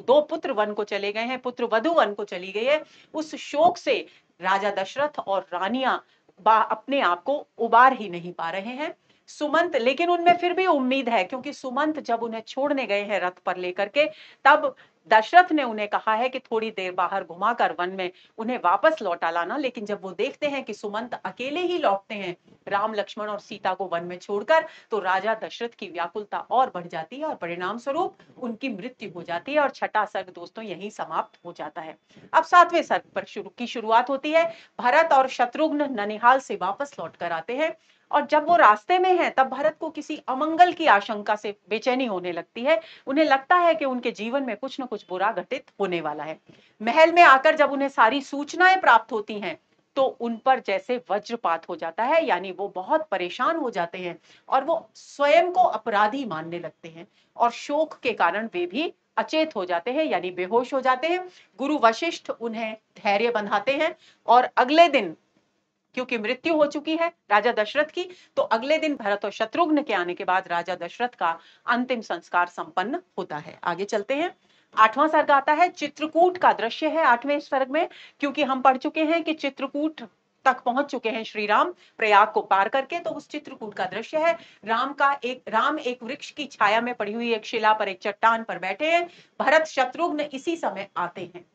दो पुत्र वन को चले गए हैं पुत्र वधु वन को चली गई है उस शोक से राजा दशरथ और रानिया अपने आप को उबार ही नहीं पा रहे हैं सुमंत लेकिन उनमें फिर भी उम्मीद है क्योंकि सुमंत जब उन्हें छोड़ने गए हैं रथ पर लेकर के तब दशरथ ने उन्हें कहा है कि थोड़ी देर बाहर घुमाकर वन में उन्हें वापस लौटा लाना लेकिन जब वो देखते हैं कि सुमंत अकेले ही लौटते हैं राम लक्ष्मण और सीता को वन में छोड़कर तो राजा दशरथ की व्याकुलता और बढ़ जाती है और परिणाम स्वरूप उनकी मृत्यु हो जाती है और छठा सर्ग दोस्तों यही समाप्त हो जाता है अब सातवें सर्ग पर शुरू की शुरुआत होती है भरत और शत्रुघ्न ननिहाल से वापस लौट कर आते हैं और जब वो रास्ते में है तब भरत को किसी अमंगल की आशंका से बेचैनी होने लगती है उन्हें लगता है कि उनके जीवन में कुछ न कुछ बुरा घटित होने वाला है महल में आकर जब उन्हें सारी सूचनाएं प्राप्त होती हैं तो उन पर जैसे वज्रपात हो जाता है यानी वो बहुत परेशान हो जाते हैं और वो स्वयं को अपराधी मानने लगते हैं और शोक के कारण वे भी अचेत हो जाते हैं यानी बेहोश हो जाते हैं गुरु वशिष्ठ उन्हें धैर्य बंधाते हैं और अगले दिन क्योंकि मृत्यु हो चुकी है राजा दशरथ की तो अगले दिन भरत और शत्रुघ्न के आने के बाद राजा दशरथ का अंतिम संस्कार संपन्न होता है आगे चलते हैं आठवां सर्ग आता है चित्रकूट का दृश्य है आठवें सर्ग में क्योंकि हम पढ़ चुके हैं कि चित्रकूट तक पहुंच चुके हैं श्री राम प्रयाग को पार करके तो उस चित्रकूट का दृश्य है राम का एक राम एक वृक्ष की छाया में पड़ी हुई एक शिला पर एक चट्टान पर बैठे हैं भरत शत्रुघ्न इसी समय आते हैं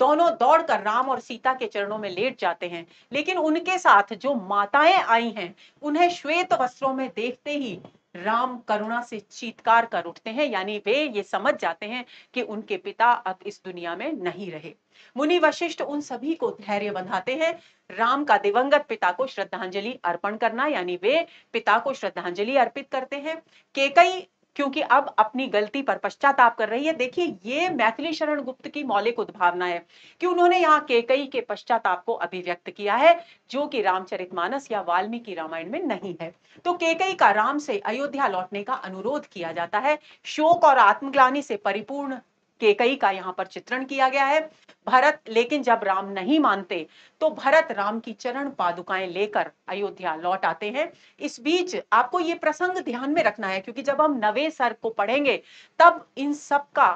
दोनों दौड़कर राम और सीता के चरणों में लेट जाते हैं लेकिन उनके साथ जो माताएं आई हैं उन्हें श्वेत वस्त्रों में देखते ही राम करुणा से चीतकार कर उठते हैं यानी वे ये समझ जाते हैं कि उनके पिता अब इस दुनिया में नहीं रहे मुनि वशिष्ठ उन सभी को धैर्य बंधाते हैं राम का दिवंगत पिता को श्रद्धांजलि अर्पण करना यानी वे पिता को श्रद्धांजलि अर्पित करते हैं केकई क्योंकि अब अपनी गलती पर पश्चाताप कर रही है देखिए ये मैथिली शरण गुप्त की मौलिक उद्भावना है कि उन्होंने यहाँ केकई के पश्चाताप को अभिव्यक्त किया है जो कि रामचरितमानस या वाल्मीकि रामायण में नहीं है तो केकई का राम से अयोध्या लौटने का अनुरोध किया जाता है शोक और आत्मग्लानी से परिपूर्ण केकई का यहाँ पर चित्रण किया गया है भरत लेकिन जब राम नहीं मानते तो भरत राम की चरण पादुकाएं लेकर अयोध्या लौट आते हैं इस बीच आपको ये प्रसंग ध्यान में रखना है क्योंकि जब हम नवे सर को पढ़ेंगे तब इन सब का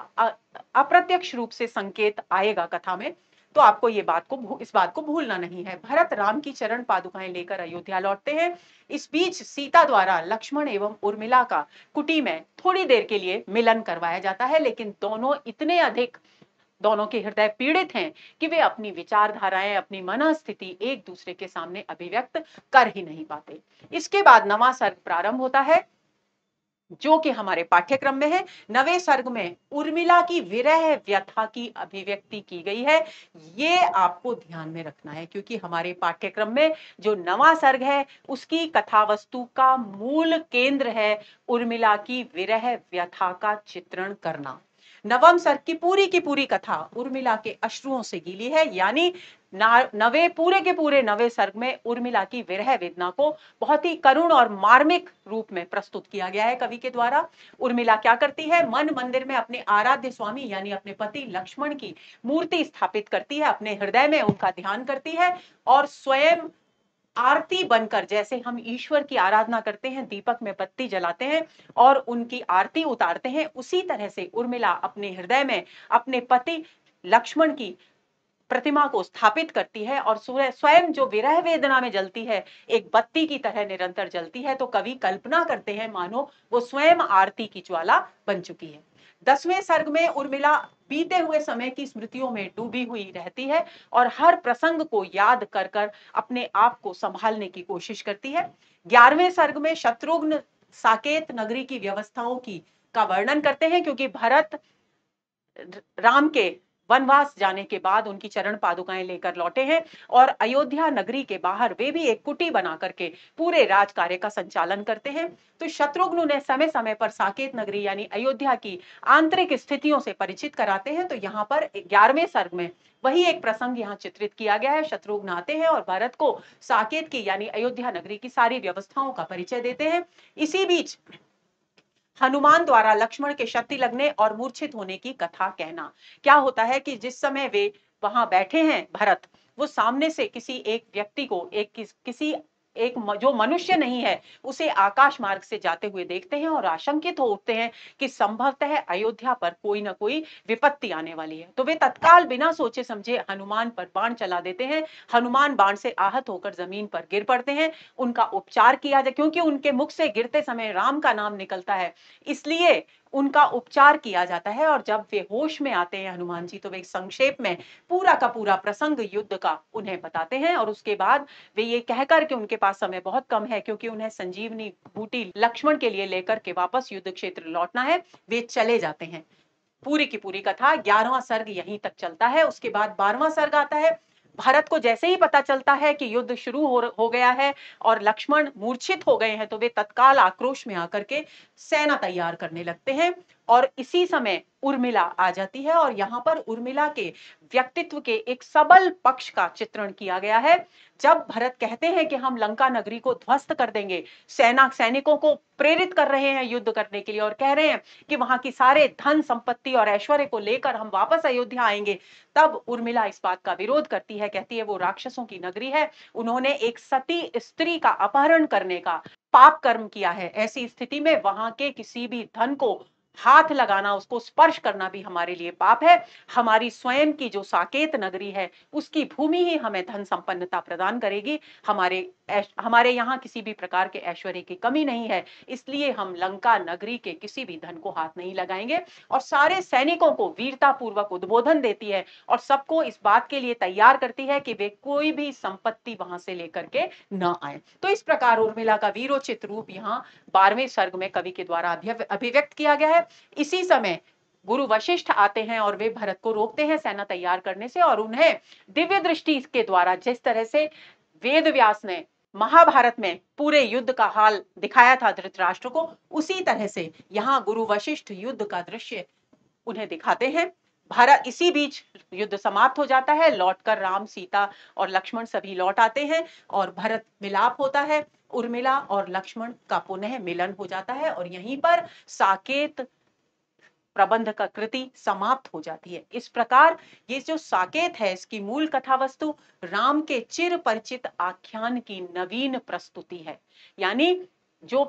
अप्रत्यक्ष रूप से संकेत आएगा कथा में तो आपको ये बात को इस बात को भूलना नहीं है भरत राम की चरण पादुकाएं लेकर अयोध्या लौटते हैं इस बीच सीता द्वारा लक्ष्मण एवं उर्मिला का कुटी में थोड़ी देर के लिए मिलन करवाया जाता है लेकिन दोनों इतने अधिक दोनों के हृदय पीड़ित हैं कि वे अपनी विचारधाराएं अपनी मनस्थिति एक दूसरे के सामने अभिव्यक्त कर ही नहीं पाते इसके बाद नवा सर्ग प्रारंभ होता है जो कि हमारे पाठ्यक्रम में है नवे सर्ग में उर्मिला की विरह व्यथा की अभिव्यक्ति की गई है ये आपको ध्यान में रखना है क्योंकि हमारे पाठ्यक्रम में जो नवा सर्ग है उसकी कथा वस्तु का मूल केंद्र है उर्मिला की विरह व्यथा का चित्रण करना नवम सर की पूरी की पूरी कथा उर्मिला के अश्रुओं से गीली है यानी नवे पूरे के पूरे नवे सर्ग में उर्मिला की विरह वेदना को बहुत ही करुण और मार्मिक रूप में प्रस्तुत किया गया है कवि के द्वारा उर्मिला क्या करती है मन मंदिर में अपने आराध्य स्वामी यानी अपने पति लक्ष्मण की मूर्ति स्थापित करती है अपने हृदय में उनका ध्यान करती है और स्वयं आरती बनकर जैसे हम ईश्वर की आराधना करते हैं दीपक में बत्ती जलाते हैं और उनकी आरती उतारते हैं उसी तरह से उर्मिला अपने हृदय में अपने पति लक्ष्मण की प्रतिमा को स्थापित करती है और सूर्य स्वयं जो विरह वेदना में जलती है एक बत्ती की तरह निरंतर जलती है तो कवि कल्पना करते हैं मानो वो स्वयं आरती की ज्वाला बन चुकी है दसवें सर्ग में उर्मिला बीते हुए समय की स्मृतियों में डूबी हुई रहती है और हर प्रसंग को याद कर कर अपने आप को संभालने की कोशिश करती है ग्यारहवें सर्ग में शत्रुघ्न साकेत नगरी की व्यवस्थाओं की का वर्णन करते हैं क्योंकि भरत राम के वनवास जाने के बाद उनकी चरण पादुकाएं लेकर लौटे हैं और अयोध्या नगरी के बाहर वे भी एक कुटी बना करके पूरे राज कार्य का संचालन करते हैं तो शत्रुघ्न उन्हें समय समय पर साकेत नगरी यानी अयोध्या की आंतरिक स्थितियों से परिचित कराते हैं तो यहाँ पर ग्यारहवें सर्ग में वही एक प्रसंग यहाँ चित्रित किया गया है शत्रुघ्न आते हैं और भारत को साकेत की यानी अयोध्या नगरी की सारी व्यवस्थाओं का परिचय देते हैं इसी बीच हनुमान द्वारा लक्ष्मण के शक्ति लगने और मूर्छित होने की कथा कहना क्या होता है कि जिस समय वे वहां बैठे हैं भरत वो सामने से किसी एक व्यक्ति को एक किस, किसी एक जो मनुष्य नहीं है उसे आकाश मार्ग से जाते हुए देखते हैं और आशंकित हो उठते हैं कि संभवतः अयोध्या पर कोई ना कोई विपत्ति आने वाली है तो वे तत्काल बिना सोचे समझे हनुमान पर बाण चला देते हैं हनुमान बाण से आहत होकर जमीन पर गिर पड़ते हैं उनका उपचार किया जाए क्योंकि उनके मुख से गिरते समय राम का नाम निकलता है इसलिए उनका उपचार किया जाता है और जब वे होश में आते हैं हनुमान जी तो वे संक्षेप में पूरा का पूरा प्रसंग युद्ध का उन्हें बताते हैं और उसके बाद वे ये कहकर कि उनके पास समय बहुत कम है क्योंकि उन्हें संजीवनी बूटी लक्ष्मण के लिए लेकर के वापस युद्ध क्षेत्र लौटना है वे चले जाते हैं पूरी की पूरी कथा ग्यारहवा सर्ग यहीं तक चलता है उसके बाद बारहवा सर्ग आता है भारत को जैसे ही पता चलता है कि युद्ध शुरू हो, हो गया है और लक्ष्मण मूर्छित हो गए हैं तो वे तत्काल आक्रोश में आकर के सेना तैयार करने लगते हैं और इसी समय उर्मिला आ जाती है और यहाँ पर उर्मिला के व्यक्तित्व के एक सबल पक्ष का चित्रण किया गया है जब भरत कहते हैं कि हम लंका नगरी को ध्वस्त कर देंगे सेना सैनिकों को प्रेरित कर रहे हैं युद्ध करने के लिए और कह रहे हैं कि वहां की सारे धन संपत्ति और ऐश्वर्य को लेकर हम वापस अयोध्या आएंगे तब उर्मिला इस बात का विरोध करती है कहती है वो राक्षसों की नगरी है उन्होंने एक सती स्त्री का अपहरण करने का पाप कर्म किया है ऐसी स्थिति में वहां के किसी भी धन को हाथ लगाना उसको स्पर्श करना भी हमारे लिए पाप है हमारी स्वयं की जो साकेत नगरी है उसकी भूमि ही हमें धन संपन्नता प्रदान करेगी हमारे हमारे यहाँ किसी भी प्रकार के ऐश्वर्य की कमी नहीं है इसलिए हम लंका नगरी के किसी भी धन को हाथ नहीं लगाएंगे और सारे सैनिकों को वीरता पूर्वक उद्बोधन देती है और सबको इस बात के लिए तैयार करती है कि वे कोई भी संपत्ति वहां से लेकर के न आए तो इस प्रकार उर्मिला का वीरोचित रूप यहाँ बारहवें सर्ग में कवि के द्वारा अभिव्यक्त किया गया है इसी समय गुरु वशिष्ठ आते हैं और वे भरत को रोकते हैं सेना तैयार करने से और उन्हें दिव्य दृष्टि के द्वारा जिस तरह से वेद व्यास ने महाभारत में पूरे युद्ध का हाल दिखाया था धृतराष्ट्र को उसी तरह से यहाँ गुरु वशिष्ठ युद्ध का दृश्य उन्हें दिखाते हैं भारत इसी बीच युद्ध समाप्त हो जाता है लौटकर राम सीता और लक्ष्मण सभी लौट आते हैं और भरत मिलाप होता है उर्मिला और लक्ष्मण का पुनः मिलन हो जाता है और यहीं पर साकेत प्रबंध का कृति समाप्त हो जाती है इस प्रकार ये जो साकेत है इसकी मूल कथा वस्तु राम के चिर परिचित आख्यान की नवीन प्रस्तुति है यानी जो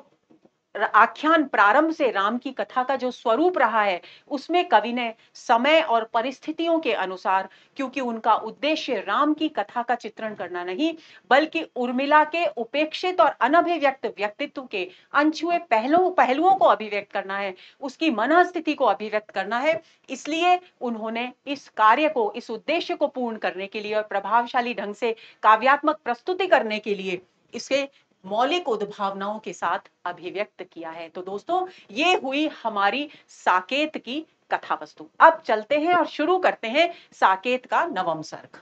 आख्यान प्रारंभ से राम की कथा का जो स्वरूप रहा है उसमें कवि ने समय और परिस्थितियों के अनुसार क्योंकि उनका उद्देश्य राम की कथा का चित्रण करना नहीं बल्कि उर्मिला के उपेक्षित और अनभिव्यक्त व्यक्तित्व के अनछुए पहलुओं पहलुओं को अभिव्यक्त करना है उसकी मनस्थिति को अभिव्यक्त करना है इसलिए उन्होंने इस कार्य को इस उद्देश्य को पूर्ण करने के लिए और प्रभावशाली ढंग से काव्यात्मक प्रस्तुति करने के लिए इसके मौलिक उद्भावनाओं के साथ अभिव्यक्त किया है तो दोस्तों ये हुई हमारी साकेत की कथा वस्तु अब चलते हैं और शुरू करते हैं साकेत का नवम सर्ग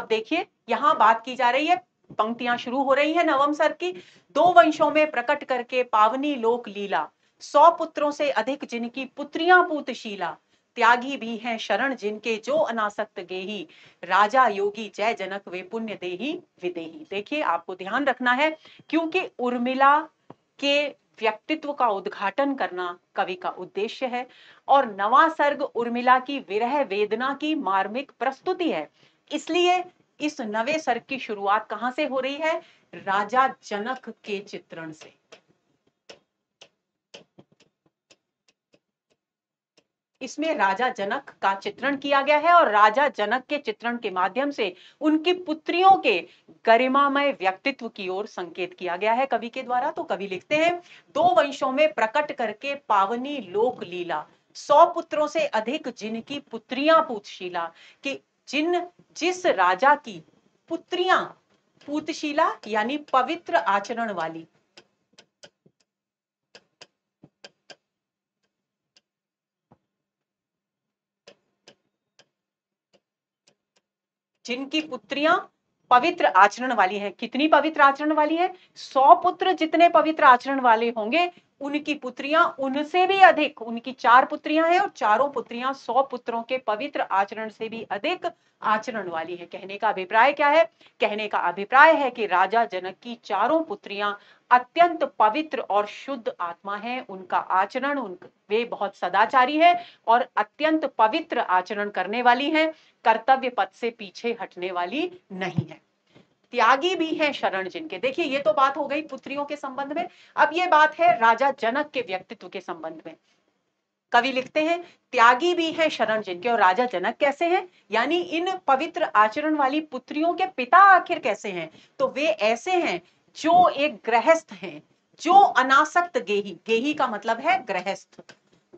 अब देखिए यहां बात की जा रही है पंक्तियां शुरू हो रही है नवम सर्ग की दो वंशों में प्रकट करके पावनी लोक लीला सौ पुत्रों से अधिक जिनकी पुत्रियां पूतशीला त्यागी भी हैं शरण जिनके जो अनासक्त गेही राजा योगी जय जनक वे पुण्य देही विदेही देखिए आपको ध्यान रखना है क्योंकि उर्मिला के व्यक्तित्व का उद्घाटन करना कवि का उद्देश्य है और नवा सर्ग उर्मिला की विरह वेदना की मार्मिक प्रस्तुति है इसलिए इस नवे सर्ग की शुरुआत कहां से हो रही है राजा जनक के चित्रण से इसमें राजा जनक का चित्रण किया गया है और राजा जनक के चित्रण के माध्यम से उनकी पुत्रियों के गरिमामय व्यक्तित्व की ओर संकेत किया गया है कवि के द्वारा तो कवि लिखते हैं दो वंशों में प्रकट करके पावनी लोक लीला सौ पुत्रों से अधिक जिनकी पुत्रियां पूतशीला कि जिन जिस राजा की पुत्रियां पूतशीला यानी पवित्र आचरण वाली जिनकी पुत्रियां पवित्र आचरण वाली है कितनी पवित्र आचरण वाली है सौ पुत्र जितने पवित्र आचरण वाले होंगे उनकी पुत्रियां उनसे भी अधिक उनकी चार पुत्रियां हैं और चारों पुत्रियां सौ पुत्रों के पवित्र आचरण से भी अधिक आचरण वाली है कहने का अभिप्राय क्या है कहने का अभिप्राय है कि राजा जनक की चारों पुत्रियां अत्यंत पवित्र और शुद्ध आत्मा है उनका आचरण उन वे बहुत सदाचारी है और अत्यंत पवित्र आचरण करने वाली है कर्तव्य पथ से पीछे हटने वाली नहीं है त्यागी भी हैं शरण जिनके देखिए ये तो बात हो गई पुत्रियों के संबंध में अब ये बात है राजा जनक के व्यक्तित्व के संबंध में कवि लिखते हैं त्यागी भी हैं शरण जिनके और राजा जनक कैसे हैं यानी इन पवित्र आचरण वाली पुत्रियों के पिता आखिर कैसे हैं तो वे ऐसे हैं जो एक गृहस्थ हैं जो अनासक्त गेही गेही का मतलब है गृहस्थ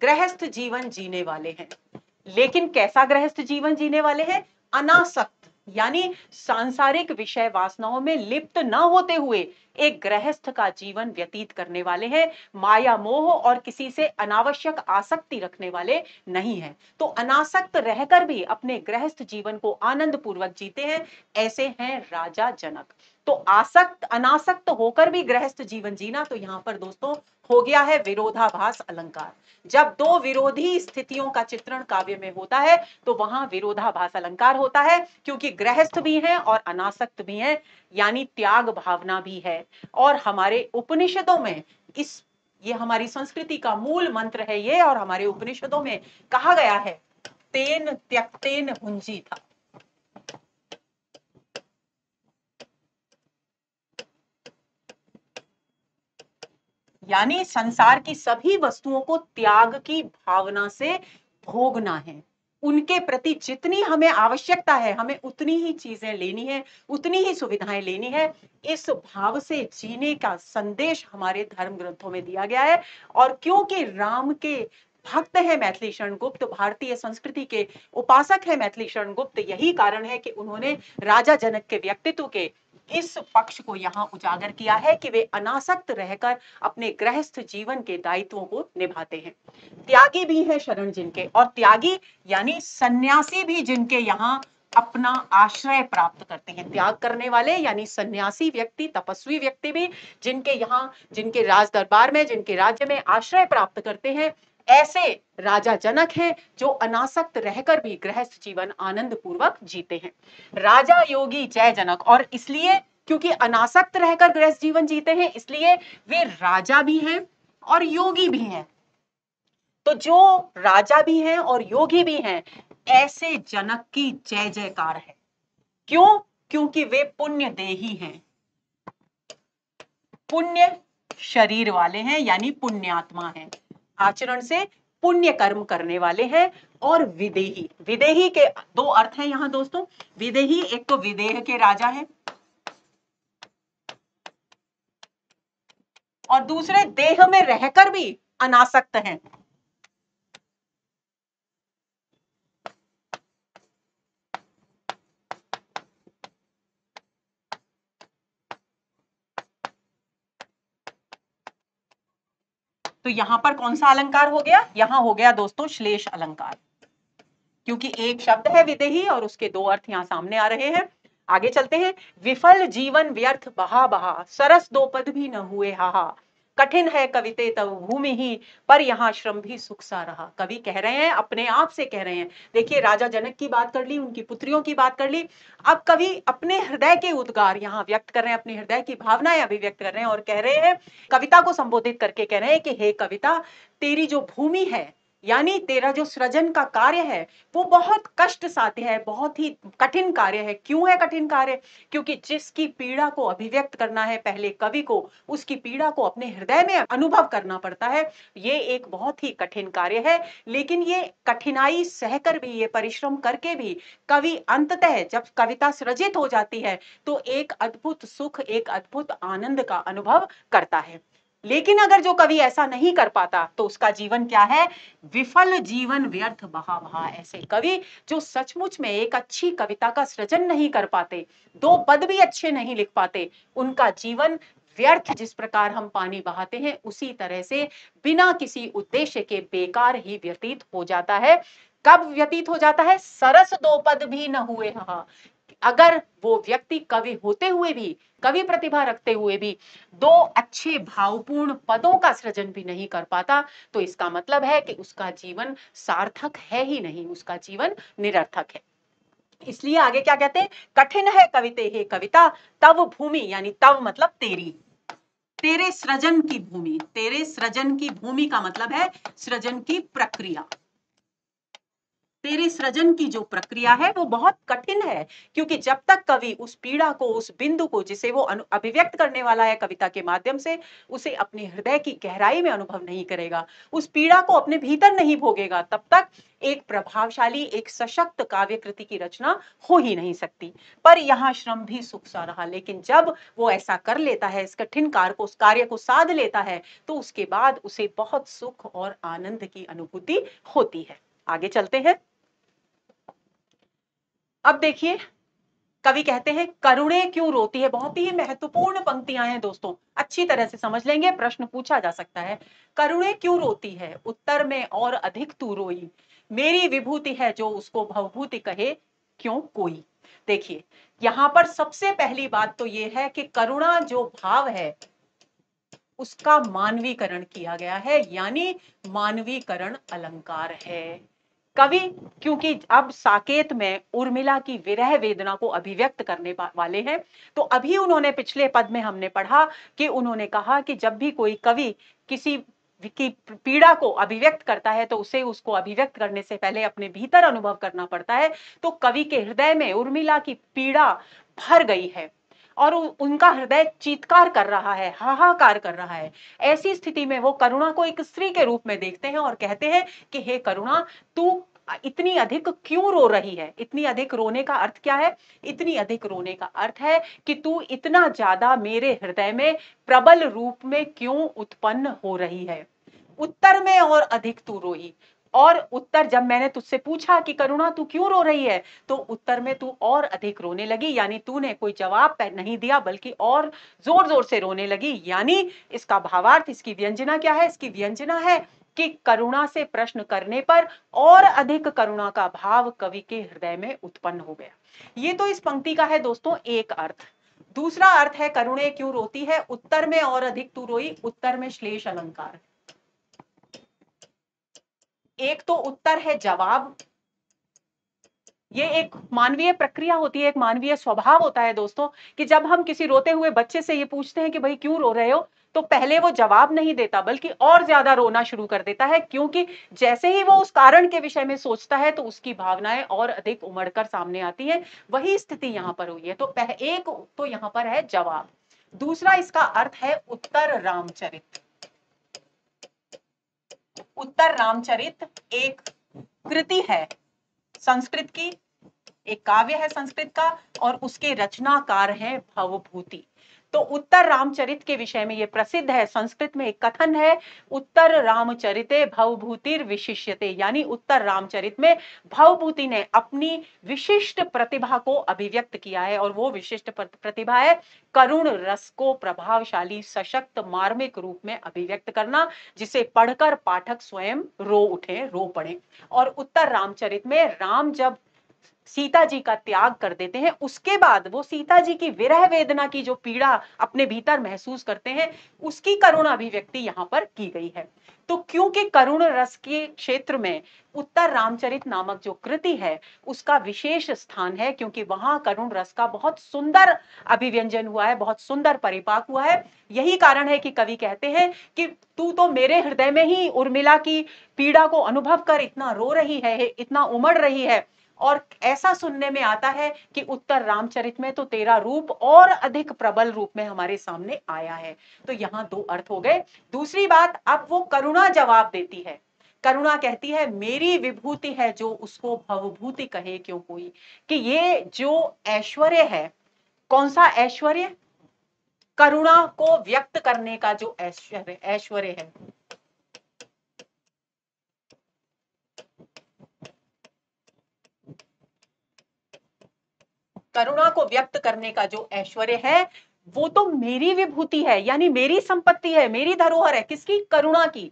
गृहस्थ जीवन जीने वाले हैं लेकिन कैसा गृहस्थ जीवन जीने वाले हैं अनासक्त यानी सांसारिक विषय वासनाओं में लिप्त न होते हुए एक गृहस्थ का जीवन व्यतीत करने वाले हैं माया मोह और किसी से अनावश्यक आसक्ति रखने वाले नहीं हैं तो अनासक्त रहकर भी अपने गृहस्थ जीवन को आनंद पूर्वक जीते हैं ऐसे हैं राजा जनक तो आसक्त अनासक्त होकर भी गृहस्थ जीवन जीना तो यहाँ पर दोस्तों हो गया है विरोधाभास अलंकार जब दो विरोधी स्थितियों का चित्रण काव्य में होता है तो वहां विरोधाभास अलंकार होता है क्योंकि गृहस्थ भी हैं और अनासक्त भी हैं यानी त्याग भावना भी है और हमारे उपनिषदों में इस ये हमारी संस्कृति का मूल मंत्र है ये और हमारे उपनिषदों में कहा गया है तेन त्यक्तेन हुंजी था यानी संसार की सभी वस्तुओं को त्याग की भावना से भोगना है उनके प्रति जितनी हमें आवश्यकता है हमें उतनी ही चीजें लेनी है उतनी ही सुविधाएं लेनी है इस भाव से जीने का संदेश हमारे धर्म ग्रंथों में दिया गया है और क्योंकि राम के भक्त है मैथिली शरण गुप्त भारतीय संस्कृति के उपासक है मैथिली शरण गुप्त यही कारण है कि उन्होंने राजा जनक के व्यक्तित्व के इस पक्ष को यहाँ उजागर किया है कि वे अनासक्त रहकर अपने गृहस्थ जीवन के दायित्वों को निभाते हैं त्यागी भी है शरण जिनके और त्यागी यानी सन्यासी भी जिनके यहाँ अपना आश्रय प्राप्त करते हैं त्याग करने वाले यानी सन्यासी व्यक्ति तपस्वी व्यक्ति भी जिनके यहाँ जिनके राज दरबार में जिनके राज्य में आश्रय प्राप्त करते हैं ऐसे राजा जनक हैं जो अनासक्त रहकर भी गृहस्थ जीवन आनंद पूर्वक जीते हैं राजा योगी जय जनक और इसलिए क्योंकि अनासक्त रहकर गृहस्थ जीवन जीते हैं इसलिए वे राजा भी हैं और योगी भी हैं तो जो राजा भी हैं और योगी भी हैं ऐसे जनक की जय जयकार है क्यों क्योंकि वे पुण्य देही हैं पुण्य शरीर वाले हैं यानी पुण्यात्मा हैं आचरण से पुण्य कर्म करने वाले हैं और विदेही विदेही के दो अर्थ हैं यहां दोस्तों विदेही एक तो विदेह के राजा है और दूसरे देह में रहकर भी अनासक्त हैं तो यहां पर कौन सा अलंकार हो गया यहां हो गया दोस्तों श्लेष अलंकार क्योंकि एक शब्द है विदेही और उसके दो अर्थ यहाँ सामने आ रहे हैं आगे चलते हैं विफल जीवन व्यर्थ बहा बहा सरस दो पद भी न हुए हाहा कठिन है कविते तब भूमि ही पर यहाँ श्रम भी सुख सा रहा कवि कह रहे हैं अपने आप से कह रहे हैं देखिए राजा जनक की बात कर ली उनकी पुत्रियों की बात कर ली अब कवि अपने हृदय के उद्गार यहाँ व्यक्त कर रहे हैं अपने हृदय की भावनाएं अभिव्यक्त कर रहे हैं और कह रहे हैं कविता को संबोधित करके कह रहे हैं कि हे कविता तेरी जो भूमि है यानी तेरा जो सृजन का कार्य है वो बहुत कष्ट साध्य है बहुत ही कठिन कार्य है क्यों है कठिन कार्य क्योंकि जिसकी पीड़ा को अभिव्यक्त करना है पहले कवि को उसकी पीड़ा को अपने हृदय में अनुभव करना पड़ता है ये एक बहुत ही कठिन कार्य है लेकिन ये कठिनाई सहकर भी ये परिश्रम करके भी कवि अंततः जब कविता सृजित हो जाती है तो एक अद्भुत सुख एक अद्भुत आनंद का अनुभव करता है लेकिन अगर जो कवि ऐसा नहीं कर पाता तो उसका जीवन क्या है विफल जीवन व्यर्थ बहा बहा ऐसे कवि जो सचमुच में एक अच्छी कविता का सृजन नहीं कर पाते दो पद भी अच्छे नहीं लिख पाते उनका जीवन व्यर्थ जिस प्रकार हम पानी बहाते हैं उसी तरह से बिना किसी उद्देश्य के बेकार ही व्यतीत हो जाता है कब व्यतीत हो जाता है सरस दो पद भी न हुए हाँ, हाँ। अगर वो व्यक्ति कवि होते हुए भी कवि प्रतिभा रखते हुए भी दो अच्छे भावपूर्ण पदों का सृजन भी नहीं कर पाता तो इसका मतलब है कि उसका जीवन सार्थक है ही नहीं उसका जीवन निरर्थक है इसलिए आगे क्या कहते हैं कठिन है कविते हे कविता तव भूमि यानी तव मतलब तेरी तेरे सृजन की भूमि तेरे सृजन की भूमि का मतलब है सृजन की प्रक्रिया तेरे सृजन की जो प्रक्रिया है वो बहुत कठिन है क्योंकि जब तक कवि उस पीड़ा को उस बिंदु को जिसे वो अभिव्यक्त करने वाला है कविता के माध्यम से उसे अपने हृदय की गहराई में अनुभव नहीं करेगा उस पीड़ा को अपने भीतर नहीं भोगेगा तब तक एक प्रभावशाली एक सशक्त काव्य कृति की रचना हो ही नहीं सकती पर यहाँ श्रम भी सुख सा रहा लेकिन जब वो ऐसा कर लेता है इस कठिन कार्य को उस कार्य को साध लेता है तो उसके बाद उसे बहुत सुख और आनंद की अनुभूति होती है आगे चलते हैं अब देखिए कवि कहते हैं करुणे क्यों रोती है बहुत ही महत्वपूर्ण पंक्तियां हैं दोस्तों अच्छी तरह से समझ लेंगे प्रश्न पूछा जा सकता है करुणे क्यों रोती है उत्तर में और अधिक तू रोई मेरी विभूति है जो उसको भवभूति कहे क्यों कोई देखिए यहां पर सबसे पहली बात तो ये है कि करुणा जो भाव है उसका मानवीकरण किया गया है यानी मानवीकरण अलंकार है कवि क्योंकि अब साकेत में उर्मिला की विरह वेदना को अभिव्यक्त करने वाले हैं तो अभी उन्होंने पिछले पद में हमने पढ़ा कि उन्होंने कहा कि जब भी कोई कवि किसी की पीड़ा को अभिव्यक्त करता है तो उसे उसको अभिव्यक्त करने से पहले अपने भीतर अनुभव करना पड़ता है तो कवि के हृदय में उर्मिला की पीड़ा भर गई है और उनका हृदय चीतकार कर रहा है हाहाकार कर रहा है ऐसी स्थिति में वो करुणा को एक स्त्री के रूप में देखते हैं और कहते हैं कि हे करुणा तू इतनी अधिक क्यों रो रही है इतनी अधिक रोने का अर्थ क्या है इतनी अधिक रोने का अर्थ है कि तू इतना ज्यादा मेरे हृदय में प्रबल रूप में क्यों उत्पन्न हो रही है उत्तर में और अधिक तू रोई और उत्तर जब मैंने तुझसे पूछा कि करुणा तू क्यों रो रही है तो उत्तर में तू और अधिक रोने लगी यानी तूने कोई जवाब नहीं दिया बल्कि और जोर जोर से रोने लगी यानी इसका भावार्थ इसकी व्यंजना क्या है इसकी व्यंजना है कि करुणा से प्रश्न करने पर और अधिक करुणा का भाव कवि के हृदय में उत्पन्न हो गया ये तो इस पंक्ति का है दोस्तों एक अर्थ दूसरा अर्थ है करुणे क्यों रोती है उत्तर में और अधिक तू रोई उत्तर में श्लेष अलंकार है एक तो उत्तर है जवाब ये एक मानवीय प्रक्रिया होती है एक मानवीय स्वभाव होता है दोस्तों कि जब हम किसी रोते हुए बच्चे से ये पूछते हैं कि भाई क्यों रो रहे हो तो पहले वो जवाब नहीं देता बल्कि और ज्यादा रोना शुरू कर देता है क्योंकि जैसे ही वो उस कारण के विषय में सोचता है तो उसकी भावनाएं और अधिक उमड़कर सामने आती है वही स्थिति यहां पर हुई है तो एक तो यहां पर है जवाब दूसरा इसका अर्थ है उत्तर रामचरित्र उत्तर रामचरित एक कृति है संस्कृत की एक काव्य है संस्कृत का और उसके रचनाकार है भवभूति तो उत्तर रामचरित के विषय में ये प्रसिद्ध है संस्कृत में एक कथन है उत्तर रामचरिते भवभूतिर विशिष्यते यानी उत्तर रामचरित में भवभूति ने अपनी विशिष्ट प्रतिभा को अभिव्यक्त किया है और वो विशिष्ट प्रतिभा है करुण रस को प्रभावशाली सशक्त मार्मिक रूप में अभिव्यक्त करना जिसे पढ़कर पाठक स्वयं रो उठे रो पड़े और उत्तर रामचरित में राम जब सीता जी का त्याग कर देते हैं उसके बाद वो सीता जी की विरह वेदना की जो पीड़ा अपने भीतर महसूस करते हैं उसकी करुण अभिव्यक्ति यहाँ पर की गई है तो क्योंकि करुण रस के क्षेत्र में उत्तर रामचरित नामक जो कृति है उसका विशेष स्थान है क्योंकि वहां करुण रस का बहुत सुंदर अभिव्यंजन हुआ है बहुत सुंदर परिपाक हुआ है यही कारण है कि कवि कहते हैं कि तू तो मेरे हृदय में ही उर्मिला की पीड़ा को अनुभव कर इतना रो रही है इतना उमड़ रही है और ऐसा सुनने में आता है कि उत्तर रामचरित में तो तेरा रूप और अधिक प्रबल रूप में हमारे सामने आया है तो यहाँ दो अर्थ हो गए दूसरी बात अब वो करुणा जवाब देती है करुणा कहती है मेरी विभूति है जो उसको भवभूति कहे क्यों कोई कि ये जो ऐश्वर्य है कौन सा ऐश्वर्य करुणा को व्यक्त करने का जो ऐश्वर्य ऐश्वर्य है करुणा को व्यक्त करने का जो ऐश्वर्य है वो तो मेरी विभूति है यानी मेरी संपत्ति है मेरी धरोहर है किसकी करुणा की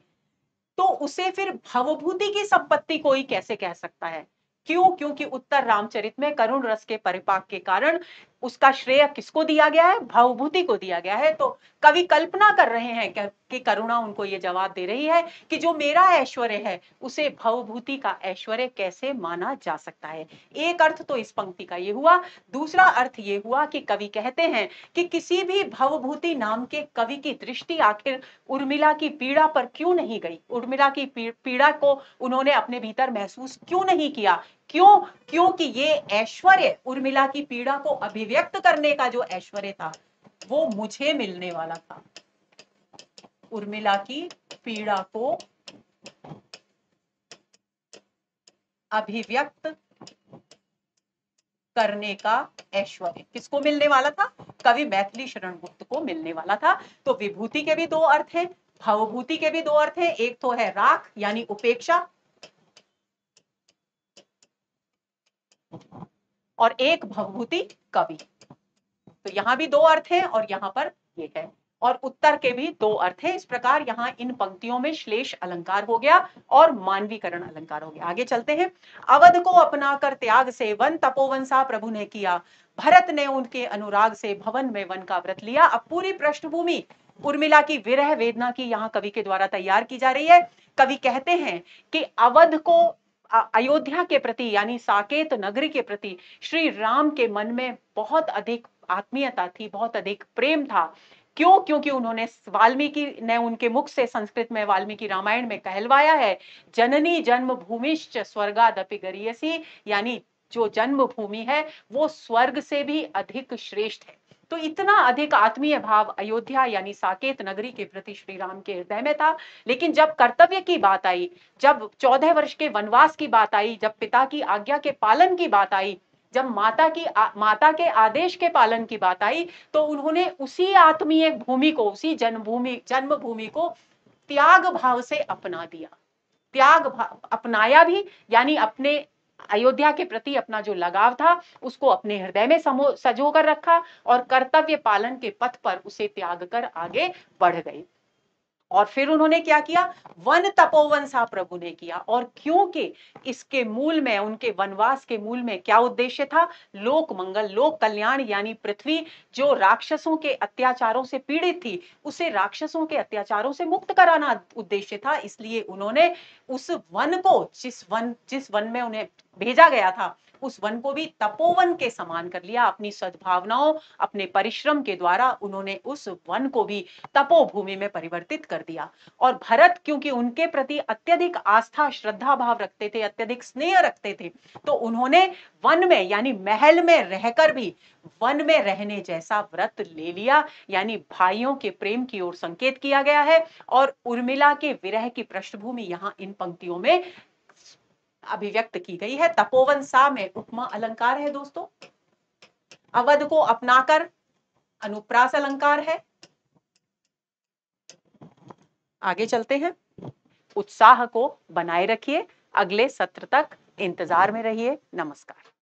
तो उसे फिर भवभूति की संपत्ति कोई कैसे कह सकता है क्यों क्योंकि उत्तर रामचरित में करुण रस के परिपाक के कारण उसका श्रेय किसको दिया गया है भावभूति को दिया गया है तो कवि कल्पना कर रहे हैं कि करुणा उनको ये जवाब दे रही है कि जो मेरा ऐश्वर्य है उसे भावभूति का ऐश्वर्य कैसे माना जा सकता है एक अर्थ तो इस पंक्ति का ये हुआ दूसरा अर्थ ये हुआ कि कवि कहते हैं कि किसी भी भावभूति नाम के कवि की दृष्टि आखिर उर्मिला की पीड़ा पर क्यों नहीं गई उर्मिला की पीड़ा को उन्होंने अपने भीतर महसूस क्यों नहीं किया क्यों क्योंकि ये ऐश्वर्य उर्मिला की पीड़ा को अभिव्यक्त करने का जो ऐश्वर्य था वो मुझे मिलने वाला था उर्मिला की पीड़ा को अभिव्यक्त करने का ऐश्वर्य किसको मिलने वाला था कवि मैथिली शरण गुप्त को मिलने वाला था तो विभूति के भी दो अर्थ हैं भावभूति के भी दो अर्थ हैं एक तो है राख यानी उपेक्षा और एक भवभूति कवि तो यहां भी दो अर्थ है और यहाँ पर ये है और उत्तर के भी दो अर्थ है इस प्रकार यहाँ इन पंक्तियों में श्लेष अलंकार हो गया और मानवीकरण अलंकार हो गया आगे चलते हैं अवध को अपना कर त्याग से वन तपोवन सा प्रभु ने किया भरत ने उनके अनुराग से भवन में वन का व्रत लिया अब पूरी पृष्ठभूमि उर्मिला की विरह वेदना की यहाँ कवि के द्वारा तैयार की जा रही है कवि कहते हैं कि अवध को अयोध्या के प्रति यानी साकेत नगरी के प्रति श्री राम के मन में बहुत अधिक आत्मीयता थी बहुत अधिक प्रेम था क्यों क्योंकि उन्होंने वाल्मीकि ने उनके मुख से संस्कृत में वाल्मीकि रामायण में कहलवाया है जननी जन्म भूमिश्च स्वर्गादपि गरीयसी यानी जो जन्मभूमि है वो स्वर्ग से भी अधिक श्रेष्ठ है तो इतना अधिक आत्मीय भाव अयोध्या यानी साकेत नगरी के प्रति श्री राम के हृदय में था लेकिन जब कर्तव्य की बात आई जब चौदह वर्ष के वनवास की बात आई जब पिता की आज्ञा के पालन की बात आई जब माता की आ, माता के आदेश के पालन की बात आई तो उन्होंने उसी आत्मीय भूमि को उसी जन्मभूमि जन्मभूमि को त्याग भाव से अपना दिया त्याग भाव अपनाया भी यानी अपने अयोध्या के प्रति अपना जो लगाव था उसको अपने हृदय में समो सजो कर रखा और कर्तव्य पालन के पथ पर उसे त्याग कर आगे बढ़ गई और फिर उन्होंने क्या किया वन तपोवन सा प्रभु ने किया और क्योंकि इसके मूल में उनके वनवास के मूल में क्या उद्देश्य था लोक मंगल लोक कल्याण यानी पृथ्वी जो राक्षसों के अत्याचारों से पीड़ित थी उसे राक्षसों के अत्याचारों से मुक्त कराना उद्देश्य था इसलिए उन्होंने उस वन को जिस वन जिस वन में उन्हें भेजा गया था उस वन को भी तपोवन के समान कर लिया अपनी सद्भावनाओं अपने परिश्रम के द्वारा उन्होंने उस वन को भी तपोभूमि में परिवर्तित कर दिया और भरत क्योंकि उनके प्रति अत्यधिक आस्था श्रद्धा भाव रखते थे अत्यधिक स्नेह रखते थे तो उन्होंने वन में यानी महल में रहकर भी वन में रहने जैसा व्रत ले लिया यानी भाइयों के प्रेम की ओर संकेत किया गया है और उर्मिला के विरह की पृष्ठभूमि यहाँ इन पंक्तियों में अभिव्यक्त की गई है तपोवन सा में उपमा अलंकार है दोस्तों अवध को अपनाकर अनुप्रास अलंकार है आगे चलते हैं उत्साह को बनाए रखिए अगले सत्र तक इंतजार में रहिए नमस्कार